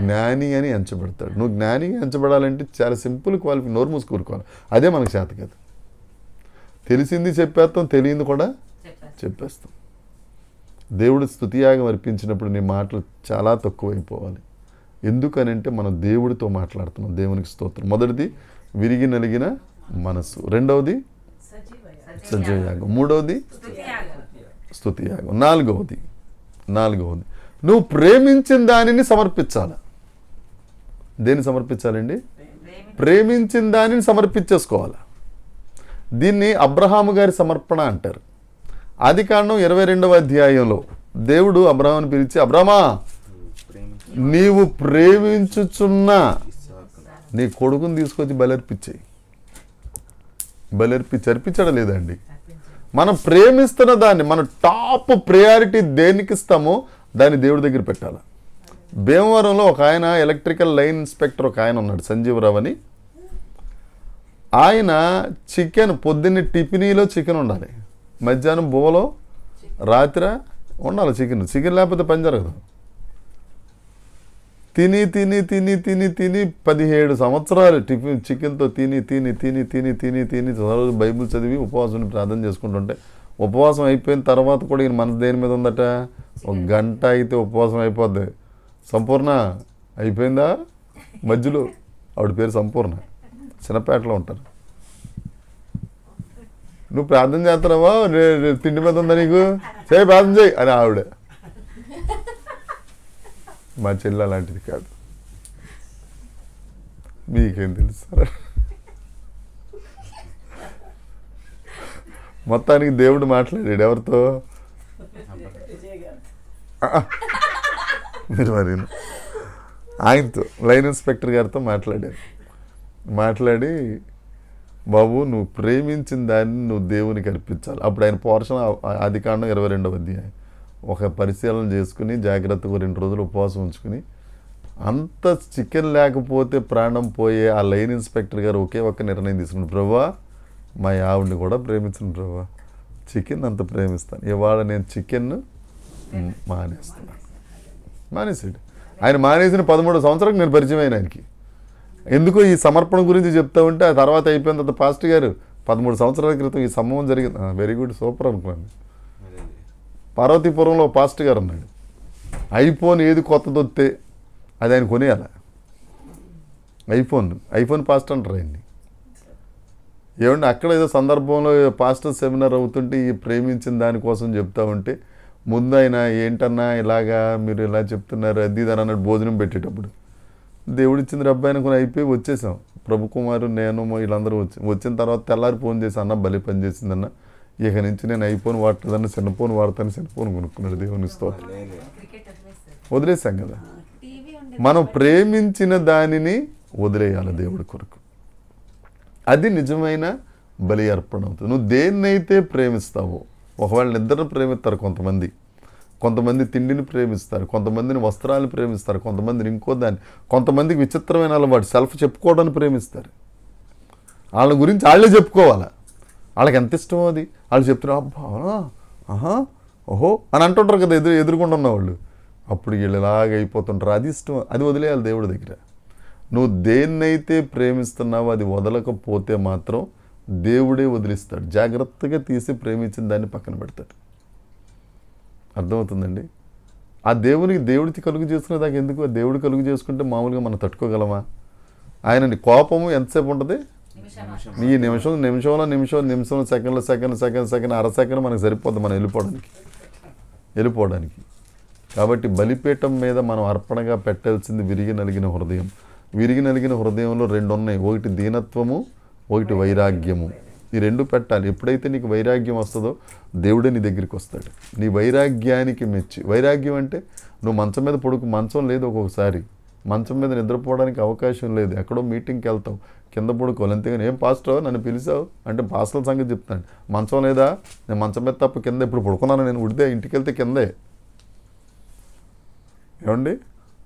జ్ఞాని అని ఎంచబడతాడు నువ్వు జ్ఞాని ఎంచబడాలంటే చాలా సింపుల్ క్వాలిఫీ నోర్మల్స్ కోరుకోవాలి అదే మనకు చేత కదా తెలిసింది చెప్పేస్తాం తెలియంది కూడా చెప్పేస్తాం దేవుడు స్థుతియాగం అర్పించినప్పుడు నీ మాటలు చాలా తక్కువైపోవాలి ఎందుకనంటే మనం దేవుడితో మాట్లాడుతున్నాం దేవునికి స్తోత్రం మొదటిది విరిగి నలిగిన మనసు రెండవది సజీవయాగం మూడవది స్థుతి యాగం నాలుగవది నాలుగవది నువ్వు ప్రేమించిన దానిని సమర్పించాలి దేన్ని సమర్పించాలండి ప్రేమించిన దానిని సమర్పించేసుకోవాలి దీన్ని అబ్రహాము గారి సమర్పణ అంటారు ఆది కాండం ఇరవై రెండవ అధ్యాయంలో దేవుడు అబ్రహాను పిలిచి అబ్రహమా నీవు ప్రేమించుచున్న నీ కొడుకుని తీసుకొచ్చి బలర్పించాయి బలర్పించి అర్పించడం లేదండి మనం ప్రేమిస్తున్న దాన్ని మన టాప్ ప్రయారిటీ దేనికి ఇస్తామో దాన్ని దేవుడి దగ్గర పెట్టాలి భీమవరంలో ఒక ఆయన ఎలక్ట్రికల్ లైన్ ఇన్స్పెక్టర్ ఒక ఆయన ఉన్నాడు సంజీవరావు అని ఆయన చికెన్ పొద్దున్నే టిఫినీలో చికెన్ ఉండాలి మధ్యాహ్నం బోలో రాత్రి ఉండాలి చికెన్ చికెన్ లేకపోతే పని జరగదు తిని తిని తిని తిని తిని పదిహేడు సంవత్సరాలు టిఫిన్ చికెన్తో తిని తిని తిని తిని తిని తిని రోజు బైబిల్ చదివి ఉపవాసం ప్రార్థన చేసుకుంటుంటే ఉపవాసం అయిపోయిన తర్వాత కూడా ఈయన మనసు దేని మీద ఉందట ఒక గంట అయితే ఉపవాసం అయిపోద్ది సంపూర్ణ అయిపోయిందా మధ్యలో ఆవిడ పేరు సంపూర్ణ చిన్నపేటలో ఉంటారు నువ్వు ప్రార్థన చేస్తున్నావా తిండి మీద ఉందా నీకు చేయి ప్రార్థన చేయి అని ఆవిడే మా చెల్లె లాంటిది కాదు మీకేం తెలుసు మొత్తానికి దేవుడు మాట్లాడాడు ఎవరితో మీరు మరి ఆయనతో లైన్ ఇన్స్పెక్టర్ గారితో మాట్లాడాను మాట్లాడి బాబు నువ్వు ప్రేమించిన దాన్ని నువ్వు దేవునికి అర్పించాలి అప్పుడు ఆయన పోర్షన్ అధికారంలో ఇరవై రెండవ అధ్యాయం ఒక పరిశీలన చేసుకుని జాగ్రత్తగా రెండు రోజులు ఉపవాసం ఉంచుకుని అంత చికెన్ లేకపోతే ప్రాణం పోయే ఆ లైన్ ఇన్స్పెక్టర్ గారు ఒకే ఒక్క నిర్ణయం తీసుకున్నాడు ప్రభా మా ఆవిడని కూడా ప్రేమించను ప్రభా చికెన్ అంత ప్రేమిస్తాను ఇవాళ నేను చికెన్ మానేస్తున్నాను మానేసాడు ఆయన మానేసిన పదమూడు సంవత్సరాలకు నేను పరిచయం అయిన ఆయనకి ఎందుకో ఈ సమర్పణ గురించి చెప్తా ఉంటే ఆ తర్వాత అయిపోయిన తర్వాత పాస్ట్ గారు పదమూడు సంవత్సరాల క్రితం ఈ సంభవం జరిగింది వెరీ గుడ్ సూపర్ అనుకున్నాను పార్వతీపురంలో పాస్టర్ గారు ఉన్నాడు ఐఫోన్ ఏది కొత్తది వస్తే అది ఆయన కొనేయాల ఐఫోన్ ఐఫోన్ పాస్ట్ అంటారు ఆయన్ని ఏమండి అక్కడ ఏదో సందర్భంలో పాస్టర్ సెమినార్ అవుతుంటే ఈ ప్రేమించిన దానికోసం చెప్తా ఉంటే ముందు ఆయన ఏంటన్నా ఇలాగా మీరు ఇలా చెప్తున్నారు అది ఇది అన్నట్టు భోజనం పెట్టేటప్పుడు దేవుడిచ్చింది రబ్బాయిని కొని అయిపోయి వచ్చేసాం ప్రభుకుమారు నేను వీళ్ళందరూ వచ్చి వచ్చిన తర్వాత తెల్లారి ఫోన్ చేసి అన్న బలి పని ఇక నుంచి నేను ఐఫోన్ వాడటదాన్ని చిన్న ఫోన్ వాడతాను చిన్న ఫోన్ కొనుక్కున్నాడు దేవుని స్తోత్రం వదిలేసాం కదా మనం ప్రేమించిన దానిని వదిలేయాలి దేవుడి కొరకు అది నిజమైన బలి అర్పణ అవుతుంది నువ్వు దేన్నైతే ప్రేమిస్తావో ఒకవేళ నిద్రను ప్రేమిస్తారు కొంతమంది కొంతమంది తిండిని ప్రేమిస్తారు కొంతమందిని వస్త్రాలను ప్రేమిస్తారు కొంతమందిని ఇంకో దాన్ని కొంతమందికి విచిత్రమైన వాడు సెల్ఫ్ చెప్పుకోవడానికి ప్రేమిస్తారు వాళ్ళ గురించి వాళ్ళే చెప్పుకోవాలా వాళ్ళకి ఎంత ఇష్టం అది వాళ్ళు చెప్తున్నారు అబ్బా ఆహా ఓహో అని అంటుంటారు కదా ఎదురు ఎదురుకుండా ఉన్నవాళ్ళు అప్పుడు వీళ్ళు ఇలాగ అయిపోతుంటారు అది ఇష్టం అది వదిలేయాలి దేవుడి దగ్గర నువ్వు దేన్నైతే ప్రేమిస్తున్నావో అది వదలకపోతే మాత్రం దేవుడే వదిలిస్తాడు జాగ్రత్తగా తీసి ప్రేమించిన దాన్ని పక్కన పెడతాడు అర్థమవుతుందండి ఆ దేవునికి దేవుడికి కలుగు చేసుకునే దాకా ఎందుకు దేవుడు కలుగు చేసుకుంటే మామూలుగా మనం తట్టుకోగలమా ఆయనని కోపము ఎంతసేపు ఉంటుంది ఈ నిమిషం నిమిషంలో నిమిషం నిమిషంలో సెకండ్లో సెకండ్ సెకండ్ సెకండ్ అర సెకండ్ మనకు సరిపోద్ది మనం వెళ్ళిపోవడానికి వెళ్ళిపోవడానికి కాబట్టి బలిపీఠం మీద మనం అర్పణగా పెట్టాల్సింది విరిగి నలిగిన హృదయం విరిగి నలిగిన హృదయంలో రెండు ఉన్నాయి ఒకటి దీనత్వము ఒకటి వైరాగ్యము ఈ రెండు పెట్టాలి ఎప్పుడైతే నీకు వైరాగ్యం వస్తుందో దేవుడే నీ దగ్గరికి వస్తాడు నీ వైరాగ్యానికి మెచ్చి వైరాగ్యం అంటే నువ్వు మంచం మీద పొడుకు మంచం లేదు ఒక్కొక్కసారి మంచం మీద నిద్రపోవడానికి అవకాశం లేదు ఎక్కడో మీటింగ్కి వెళ్తావు కింద పడుకోవాలి కొలంతిగా ఏం పాస్టర్ నన్ను పిలిచావు అంటే పాస్టర్ల సంగతి చెప్తాను మంచం లేదా నేను మంచం మీద తప్ప కింద ఇప్పుడు పడుకున్నాను నేను ఉడితే ఇంటికి వెళ్తే కిందే ఏమండి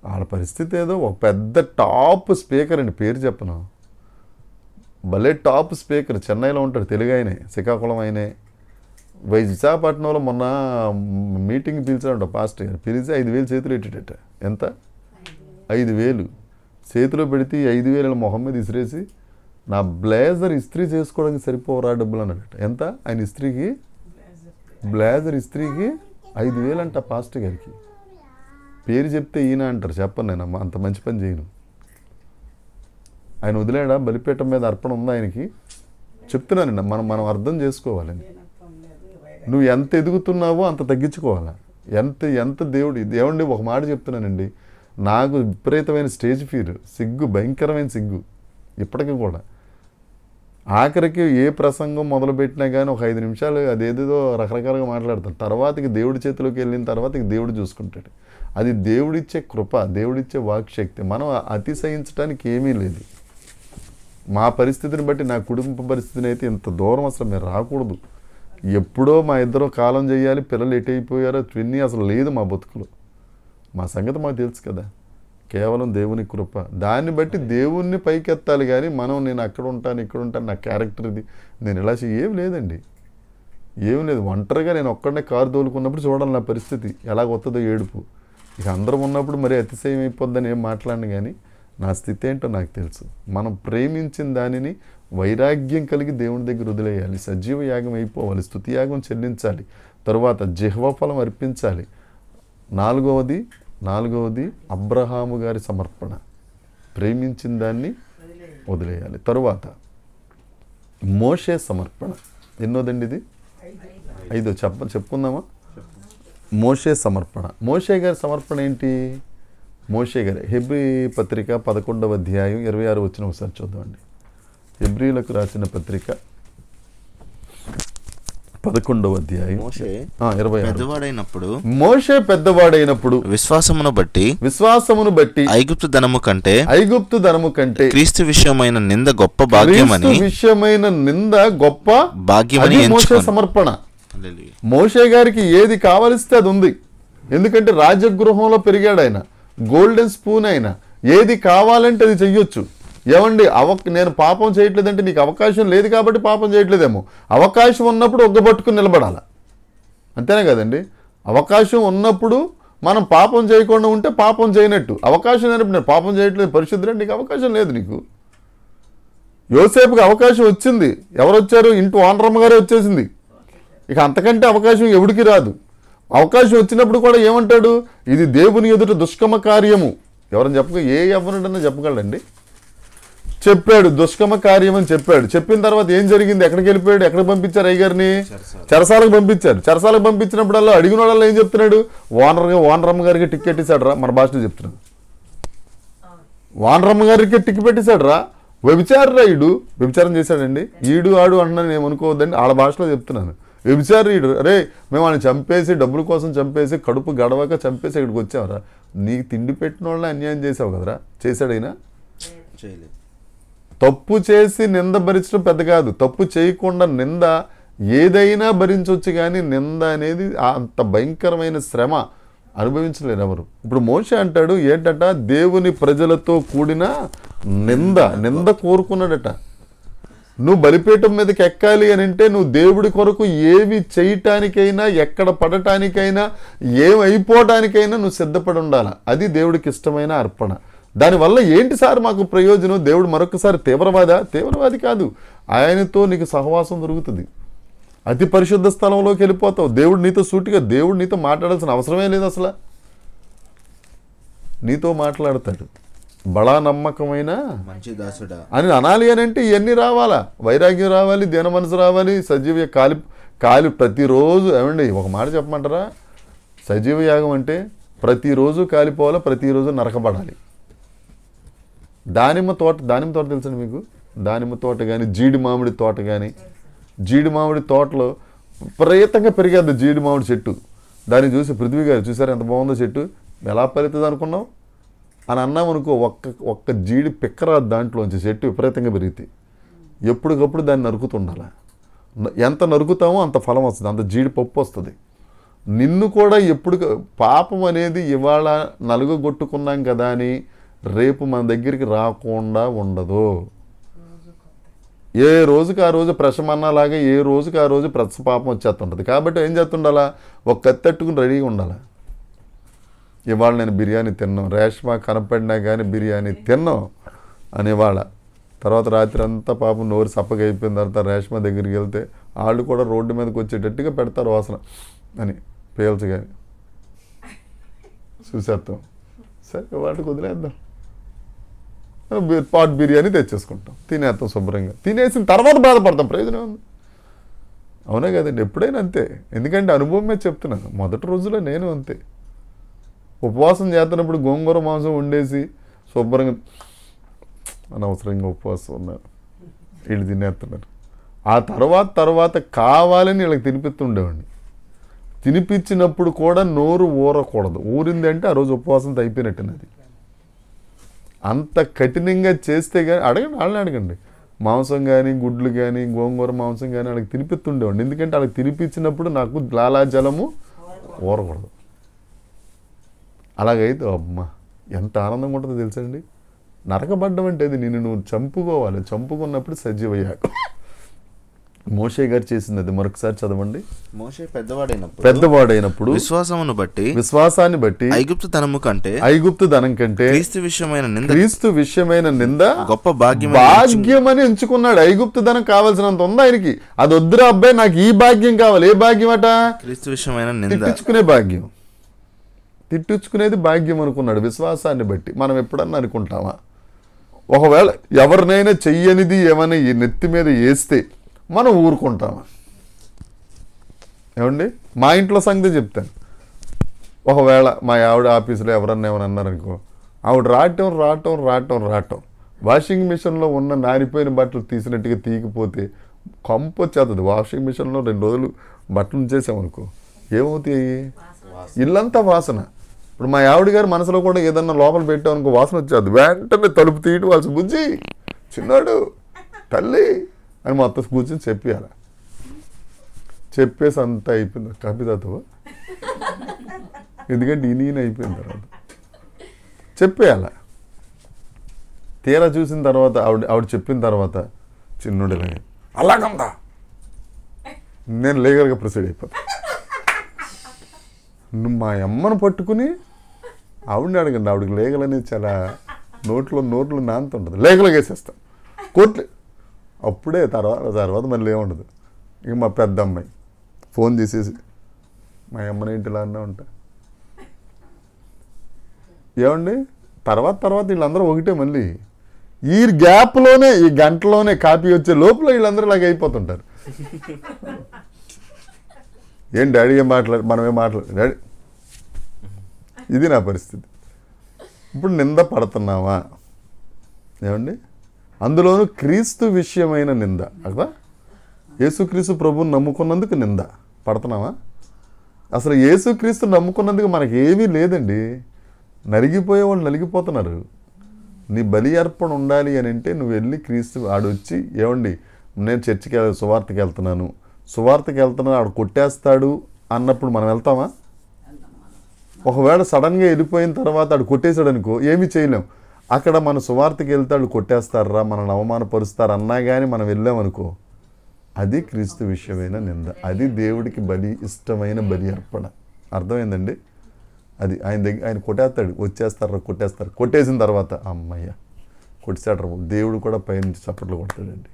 వాళ్ళ పరిస్థితి ఏదో ఒక పెద్ద టాప్ స్పీకర్ అండి పేరు చెప్పను భలే టాప్ స్పీకర్ చెన్నైలో ఉంటాడు తెలుగు ఆయనే శ్రీకాకుళం ఆయనే విశాఖపట్నంలో మొన్న మీటింగ్ పిలిచాడు పాస్ట్ గారు పిలిచి ఐదు వేలు చేతులు ఎట్టేటట ఎంత ఐదు వేలు చేతిలో పెడితే ఐదు వేలు మొహం మీద ఇసిరేసి నా బ్లేజర్ ఇస్త్రీ చేసుకోవడానికి సరిపోరా డబ్బులు అన్నట్టు ఎంత ఆయన ఇస్త్రీకి బ్లేజర్ ఇస్త్రీకి ఐదు వేలు అంట పాస్ట్ గారికి పేరు చెప్తే ఈయన అంటారు చెప్పను నేను అంత మంచి పని చేయను ఆయన వదిలేడా బలిపీఠం మీద అర్పణ ఉందా ఆయనకి చెప్తున్నాను మనం మనం అర్థం చేసుకోవాలని నువ్వు ఎంత ఎదుగుతున్నావో అంత తగ్గించుకోవాలా ఎంత ఎంత దేవుడి దేవుండి ఒక మాట చెప్తున్నానండి నాకు విపరీతమైన స్టేజ్ ఫీర్ సిగ్గు భయంకరమైన సిగ్గు ఇప్పటికీ కూడా ఆఖరికి ఏ ప్రసంగం మొదలుపెట్టినా కానీ ఒక ఐదు నిమిషాలు అదేదేదో రకరకాలుగా మాట్లాడతాను తర్వాతకి దేవుడి చేతిలోకి వెళ్ళిన తర్వాత దేవుడు చూసుకుంటాడు అది దేవుడిచ్చే కృప దేవుడిచ్చే వాక్శక్తి మనం అతిశయించడానికి ఏమీ లేదు మా పరిస్థితిని బట్టి నా కుటుంబ పరిస్థితిని అయితే ఇంత దూరం అసలు మీరు రాకూడదు ఎప్పుడో మా ఇద్దరు కాలం చేయాలి పిల్లలు ఎటైపోయారో తిని అసలు లేదు మా బతుకులో మా సంగతి మాకు తెలుసు కదా కేవలం దేవుని కృప దాన్ని బట్టి దేవుణ్ణి పైకెత్తాలి కానీ మనం నేను అక్కడ ఉంటాను ఇక్కడ ఉంటాను నా క్యారెక్టర్ ఇది నేను ఇలా ఏం లేదండి ఏం లేదు ఒంటరిగా నేను ఒక్కడనే కారు తోలుకున్నప్పుడు చూడాలి నా పరిస్థితి వస్తుందో ఏడుపు ఇక అందరం ఉన్నప్పుడు మరి అతిశయం అయిపోద్దని ఏం మాట్లాడిన కానీ నా స్థితి ఏంటో నాకు తెలుసు మనం ప్రేమించిన దానిని వైరాగ్యం కలిగి దేవుని దగ్గర వదిలేయాలి సజీవ యాగం అయిపోవాలి స్థుతి యాగం చెల్లించాలి తరువాత జిహ్వఫలం అర్పించాలి నాలుగవది నాలుగవది అబ్రహాము గారి సమర్పణ ప్రేమించిన దాన్ని వదిలేయాలి తరువాత మోషే సమర్పణ ఎన్నోదండి ఇది ఐదో చెప్ప చెప్పుకుందామా మోషే సమర్పణ మోషే గారి సమర్పణ ఏంటి మోషే గారి హెబ్రి పత్రిక పదకొండవ అధ్యాయం ఇరవై ఆరు వచ్చిన ఒకసారి చూద్దామండి హెబ్రిలకు రాసిన పత్రిక పదకొండవ అధ్యాయం ఇరవై పెద్దవాడైనప్పుడు మోషే పెద్దవాడైనప్పుడు విశ్వాసమును బట్టి విశ్వాసమును బట్టి ఐగుప్తు ధనము కంటే ఐగుప్తు ధనము కంటే క్రీస్తు విషయమైన నింద గొప్ప భాగ్యమని విషయమైన నింద గొప్ప భాగ్యమని మోషే సమర్పణ మోషే గారికి ఏది కావలిస్తే అది ఉంది ఎందుకంటే రాజగృహంలో పెరిగాడు ఆయన గోల్డెన్ స్పూన్ అయినా ఏది కావాలంటే అది చెయ్యొచ్చు ఏమండి అవ నేను పాపం చేయట్లేదంటే నీకు అవకాశం లేదు కాబట్టి పాపం చేయట్లేదేమో అవకాశం ఉన్నప్పుడు ఒగ్గబట్టుకుని నిలబడాలి అంతేనే కదండి అవకాశం ఉన్నప్పుడు మనం పాపం చేయకుండా ఉంటే పాపం చేయనట్టు అవకాశం లేనప్పుడు నేను పాపం చేయట్లేదు పరిశుద్ధి నీకు అవకాశం లేదు నీకు యోసేపుకి అవకాశం వచ్చింది ఎవరు వచ్చారు ఇంటూ ఓనరమ్మ గారే వచ్చేసింది ఇక అంతకంటే అవకాశం ఎవడికి రాదు అవకాశం వచ్చినప్పుడు కూడా ఏమంటాడు ఇది దేవుని ఎదుట దుష్కమ కార్యము ఎవరని చెప్పగ ఏ ఎవరినన్నా చెప్పగలండి చెప్పాడు దుష్కమ కార్యం అని చెప్పాడు చెప్పిన తర్వాత ఏం జరిగింది ఎక్కడికి వెళ్ళిపోయాడు ఎక్కడికి పంపించారు అయ్యగారిని చరసాలకు పంపించారు చరసాలకు పంపించినప్పుడల్లా అడిగిన వాళ్ళు ఏం చెప్తున్నాడు ఓనర్గా ఓనరమ్మ గారికి టికెట్ ఇచ్చాడు రా మన భాషలో చెప్తున్నాడు ఓనరమ్మ గారికి టిక్ పెట్టేశాడు రా ఈడు వ్యభిచారం చేశాడండి ఈడు ఆడు నేను అనుకోవద్దండి ఆడ భాషలో చెప్తున్నాను వ్యభిచారీయుడు అరే మేము ఆయన చంపేసి డబ్బుల కోసం చంపేసి కడుపు గడవక చంపేసి ఇక్కడికి వచ్చావరా నీకు తిండి పెట్టిన వాళ్ళని అన్యాయం చేసావు కదరా చేశాడైనా చేయలేదు తప్పు చేసి నింద భరించడం పెద్ద కాదు తప్పు చేయకుండా నింద ఏదైనా భరించవచ్చు కానీ నింద అనేది అంత భయంకరమైన శ్రమ అనుభవించలేరు ఎవరు ఇప్పుడు మోష అంటాడు ఏంటట దేవుని ప్రజలతో కూడిన నింద నింద కోరుకున్నాడట నువ్వు బలిపీఠం మీదకి ఎక్కాలి అని అంటే నువ్వు దేవుడి కొరకు ఏవి చేయటానికైనా ఎక్కడ పడటానికైనా ఏమైపోవటానికైనా నువ్వు సిద్ధపడి ఉండాలి అది దేవుడికి ఇష్టమైన అర్పణ దానివల్ల ఏంటి సార్ మాకు ప్రయోజనం దేవుడు మరొకసారి తీవ్రవాద తీవ్రవాది కాదు ఆయనతో నీకు సహవాసం దొరుకుతుంది అతి పరిశుద్ధ స్థలంలోకి వెళ్ళిపోతావు దేవుడు నీతో సూటిగా దేవుడు నీతో మాట్లాడాల్సిన అవసరమే లేదు అసలు నీతో మాట్లాడతాడు బడా నమ్మకమైన మంచి అని అనాలి అని అంటే ఇవన్నీ రావాలా వైరాగ్యం రావాలి దేన మనసు రావాలి సజీవ కాలి కాలి ప్రతిరోజు ఏమండి ఒక మాట చెప్పమంటారా సజీవ యాగం అంటే ప్రతిరోజు కాలిపోవాలి ప్రతిరోజు నరకబడాలి దానిమ్మ తోట దానిమ్మ తోట తెలుసండి మీకు దానిమ్మ తోట కానీ జీడి మామిడి తోట కానీ జీడి మామిడి తోటలో విపరీతంగా పెరిగేది జీడి మామిడి చెట్టు దాన్ని చూసి పృథ్వీ గారు చూసారు ఎంత బాగుందో చెట్టు ఎలా పెరుగుతుంది అనుకున్నాం అని అన్నాం అనుకో ఒక్క ఒక్క జీడి పిక్కరా దాంట్లోంచి చెట్టు విపరీతంగా పెరిగితే ఎప్పటికప్పుడు దాన్ని నరుకుతుండాలి ఎంత నరుకుతామో అంత ఫలం వస్తుంది అంత జీడి పప్పు వస్తుంది నిన్ను కూడా ఎప్పుడు పాపం అనేది ఇవాళ నలుగగొట్టుకున్నాం కదా అని రేపు మన దగ్గరికి రాకుండా ఉండదు ఏ రోజుకి ఆ రోజు ప్రశమన్నలాగా ఏ రోజుకి ఆ రోజు పాపం వచ్చేస్తుంటుంది కాబట్టి ఏం చేస్తుండాలా ఒక కత్తెట్టుకుని రెడీగా ఉండాలి ఇవాళ నేను బిర్యానీ తిన్నాం రేష్మ కనపడినా కానీ బిర్యానీ తిన్నాం అని తర్వాత రాత్రి అంతా పాపం నోరు సప్పగైపోయిన తర్వాత రేష్మ దగ్గరికి వెళ్తే వాళ్ళు కూడా రోడ్డు మీదకి వచ్చేటట్టుగా పెడతారు వాసన అని పేల్చగాని చూసేస్తాం సరే వాటికి వదిలేద్దాం పాట్ బిర్యానీ తెచ్చేసుకుంటాం తినేస్తాం శుభ్రంగా తినేసిన తర్వాత బాధపడతాం ప్రయోజనం ఉంది అవునా కదండి ఎప్పుడైనా అంతే ఎందుకంటే అనుభవమే చెప్తున్నాను మొదటి రోజులో నేను అంతే ఉపవాసం చేస్తున్నప్పుడు గోంగూర మాంసం ఉండేసి శుభ్రంగా అనవసరంగా ఉపవాసం ఉన్నారు వీళ్ళు తినేస్తున్నారు ఆ తర్వాత తర్వాత కావాలని వీళ్ళకి తినిపిస్తుండేవాడిని తినిపించినప్పుడు కూడా నోరు ఊరకూడదు ఊరిందంటే ఆ రోజు ఉపవాసం అయిపోయినట్టున్నది అంత కఠినంగా చేస్తే కానీ అడగండి వాళ్ళని అడగండి మాంసం కానీ గుడ్లు కానీ గోంగూర మాంసం కానీ వాళ్ళకి తినిపిస్తుండేవాడిని ఎందుకంటే వాళ్ళకి తినిపించినప్పుడు నాకు లాలాజలము ఊరకూడదు అలాగైతే అమ్మ ఎంత ఆనందంగా ఉంటుందో తెలుసండి నరకబడ్డం అంటే అది నేను నువ్వు చంపుకోవాలి చంపుకున్నప్పుడు సజీవయ్యాక మోషే గారు చేసింది మరొకసారి చదవండి మోషే పెద్దవాడైనప్పుడు పెద్దవాడైనప్పుడు విశ్వాసమును బట్టి విశ్వాసాన్ని బట్టి ఐగుప్తు ధనము కంటే ఐగుప్తు ధనం కంటే క్రీస్తు విషయమైన నింద క్రీస్తు విషయమైన నింద గొప్ప భాగ్యం భాగ్యం అని ఎంచుకున్నాడు ఐగుప్తు ధనం కావాల్సినంత ఉంది ఆయనకి అది వద్దురా అబ్బాయి నాకు ఈ భాగ్యం కావాలి ఏ భాగ్యం అట క్రీస్తు విషయమైన నింద తెచ్చుకునే భాగ్యం తిట్టించుకునేది భాగ్యం అనుకున్నాడు విశ్వాసాన్ని బట్టి మనం ఎప్పుడన్నా అనుకుంటామా ఒకవేళ ఎవరినైనా చెయ్యనిది ఏమైనా ఈ నెత్తి మీద వేస్తే మనం ఊరుకుంటాము ఏమండి మా ఇంట్లో సంగతి చెప్తాను ఒకవేళ మా ఆవిడ ఆఫీసులో ఎవరన్నా ఏమైనా అన్నారనుకో ఆవిడ రావటం రావటం రావటం రావటం వాషింగ్ మిషన్లో ఉన్న నారిపోయిన బట్టలు తీసినట్టుగా తీయకపోతే కంపు వాషింగ్ మిషన్లో రెండు రోజులు బట్టలు చేసామనుకో ఏమవుతాయి ఇల్లంతా వాసన ఇప్పుడు మా ఆవిడ గారి మనసులో కూడా ఏదన్నా లోపల పెట్టామనుకో వాసన వచ్చేది వెంటనే తలుపు తీయటం వాళ్ళు బుజ్జి చిన్నాడు తల్లి అని మా అత్త కూర్చొని చెప్పారు చెప్పేసి అంత అయిపోయింది కాపీ తాతవా ఎందుకంటే నేను అయిపోయిన తర్వాత చెప్పేయాల తీరా చూసిన తర్వాత ఆవిడ ఆవిడ చెప్పిన తర్వాత చిన్నుడు అలాగందా నేను లీగల్గా ప్రొసీడ్ అయిపోతాను మా అమ్మను పట్టుకుని ఆవిడని అడగండి ఆవిడకి అనేది చాలా నోట్లో నోట్లో నాంత ఉంటుంది వేసేస్తాను కోర్టు అప్పుడే తర్వాత తర్వాత మళ్ళీ ఏముండదు ఇక మా పెద్ద అమ్మాయి ఫోన్ తీసేసి మా అమ్మని ఇంటిలానే ఇలా అన్నా ఉంటా ఏమండి తర్వాత తర్వాత వీళ్ళందరూ ఒకటే మళ్ళీ ఈ గ్యాప్లోనే ఈ గంటలోనే కాపీ వచ్చే లోపల వీళ్ళందరూ ఇలాగ అయిపోతుంటారు ఏం డాడీ ఏం మాట్లాడు మనం ఏం మాట్లాడు డాడీ ఇది నా పరిస్థితి ఇప్పుడు నింద పడుతున్నావా ఏమండి అందులోనూ క్రీస్తు విషయమైన నింద కదా యేసుక్రీస్తు ప్రభుని నమ్ముకున్నందుకు నింద పడుతున్నావా అసలు యేసుక్రీస్తు నమ్ముకున్నందుకు మనకి ఏమీ లేదండి నలిగిపోయే వాళ్ళు నలిగిపోతున్నారు నీ బలి అర్పణ ఉండాలి అని అంటే నువ్వు వెళ్ళి క్రీస్తు ఆడొచ్చి ఏమండి నేను చర్చికి సువార్తకి వెళ్తున్నాను సువార్తకి వెళ్తున్నాను ఆడు కొట్టేస్తాడు అన్నప్పుడు మనం వెళ్తామా ఒకవేళ సడన్గా వెళ్ళిపోయిన తర్వాత ఆడు కొట్టేశాడు అనుకో ఏమీ చేయలేం అక్కడ మన సువార్తకి వెళ్తాడు కొట్టేస్తారా మనల్ని అవమానపరుస్తారు అన్నా కానీ మనం వెళ్ళామనుకో అది క్రీస్తు విషయమైన నింద అది దేవుడికి బలి ఇష్టమైన బలి అర్పణ అర్థమైందండి అది ఆయన దగ్గర ఆయన కొట్టేస్తాడు వచ్చేస్తారా కొట్టేస్తారు కొట్టేసిన తర్వాత అమ్మయ్య కొట్టేసాడు దేవుడు కూడా పైన చప్పట్లు కొడతాడండి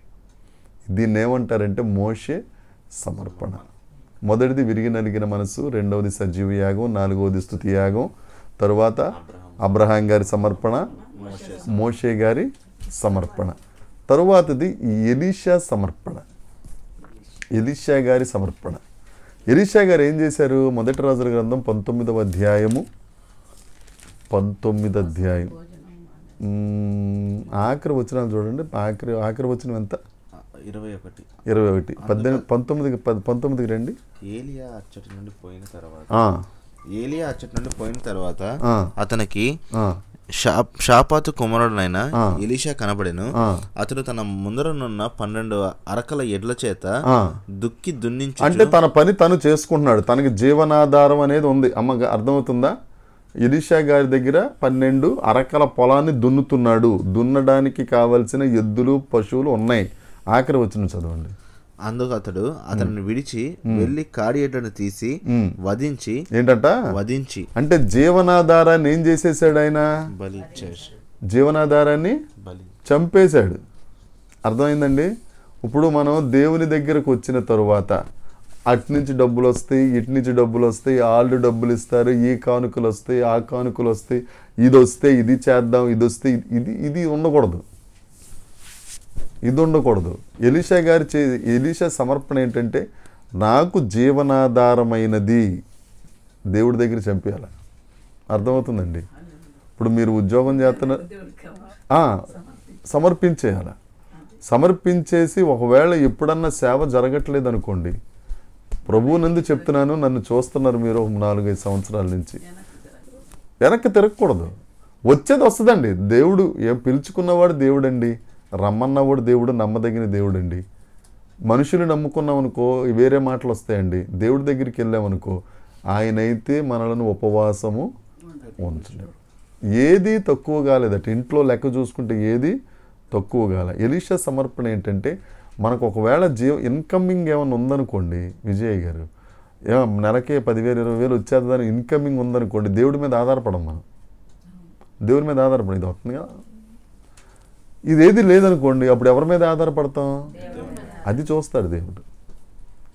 దీన్ని ఏమంటారంటే మోషే సమర్పణ మొదటిది విరిగి నలిగిన మనసు రెండవది సజీవ యాగం నాలుగవది స్థుతి యాగం తరువాత అబ్రహాం గారి సమర్పణ మోషే గారి సమర్పణ తరువాతది ఎలీషా సమర్పణ ఎలీషా గారి సమర్పణ ఎలీషా గారు ఏం చేశారు మొదటి రాజుల గ్రంథం పంతొమ్మిదవ అధ్యాయము పంతొమ్మిది అధ్యాయం ఆఖరి వచనాలు చూడండి ఆఖరి ఆఖరి వచ్చిన ఎంత ఇరవై ఒకటి ఇరవై ఒకటి పద్దెనిమిది పంతొమ్మిదికి పంతొమ్మిదికి రండి ఏలియా అచ్చటి నుండి పోయిన తర్వాత ఏలియా అచ్చటి నుండి పోయిన తర్వాత అతనికి షాపాతు కుమారుడునైన ఇలీషా కనబడెను అతడు తన ముందరనున్న పన్నెండు అరకల ఎడ్ల చేత దుక్కి దున్నించు అంటే తన పని తను చేసుకుంటున్నాడు తనకి జీవనాధారం అనేది ఉంది అమ్మ అర్థమవుతుందా ఇలీషా గారి దగ్గర పన్నెండు అరకల పొలాన్ని దున్నుతున్నాడు దున్నడానికి కావలసిన ఎద్దులు పశువులు ఉన్నాయి ఆఖరి వచ్చిన చదవండి అందుకు అతడు అతన్ని విడిచి వెళ్ళి కాడియేటను తీసి వధించి ఏంటంట వధించి అంటే జీవనాధారాన్ని ఏం చేసేసాడు ఆయన బలి జీవనాధారాన్ని చంపేశాడు అర్థమైందండి ఇప్పుడు మనం దేవుని దగ్గరకు వచ్చిన తరువాత అట్నుంచి డబ్బులు వస్తాయి ఇటు నుంచి డబ్బులు వస్తాయి వాళ్ళు డబ్బులు ఇస్తారు ఈ కానుకలు వస్తాయి ఆ కానుకలు వస్తాయి ఇది వస్తే ఇది చేద్దాం ఇది వస్తే ఇది ఇది ఉండకూడదు ఇది ఉండకూడదు ఎలీషా గారి చే ఎలీషా సమర్పణ ఏంటంటే నాకు జీవనాధారమైనది దేవుడి దగ్గర చంపేయాల అర్థమవుతుందండి ఇప్పుడు మీరు ఉద్యోగం చేస్తున్న సమర్పించేయాల సమర్పించేసి ఒకవేళ ఎప్పుడన్నా సేవ జరగట్లేదు అనుకోండి ప్రభువునందు చెప్తున్నాను నన్ను చూస్తున్నారు మీరు ఒక నాలుగైదు సంవత్సరాల నుంచి వెనక్కి తిరగకూడదు వచ్చేది వస్తుందండి దేవుడు ఏం పిలుచుకున్నవాడు దేవుడండి రమ్మన్నవాడు దేవుడు నమ్మదగిన దేవుడు అండి మనుషులు నమ్ముకున్నామనుకో వేరే మాటలు వస్తాయండి దేవుడి దగ్గరికి వెళ్ళామనుకో ఆయనైతే మనలను ఉపవాసము ఉంచలేడు ఏది తక్కువ కాలేదట ఇంట్లో లెక్క చూసుకుంటే ఏది తక్కువ కాల ఎలీషా సమర్పణ ఏంటంటే మనకు ఒకవేళ జీవ ఇన్కమింగ్ ఏమైనా ఉందనుకోండి విజయ్ గారు నెలకే పదివేలు ఇరవై వేలు వచ్చేదాన్ని ఇన్కమింగ్ ఉందనుకోండి దేవుడి మీద ఆధారపడం మనం దేవుడి మీద ఆధారపడి ఇది వస్తుంది కదా ఇదేది లేదనుకోండి అప్పుడు ఎవరి మీద ఆధారపడతాం అది చూస్తాడు దేవుడు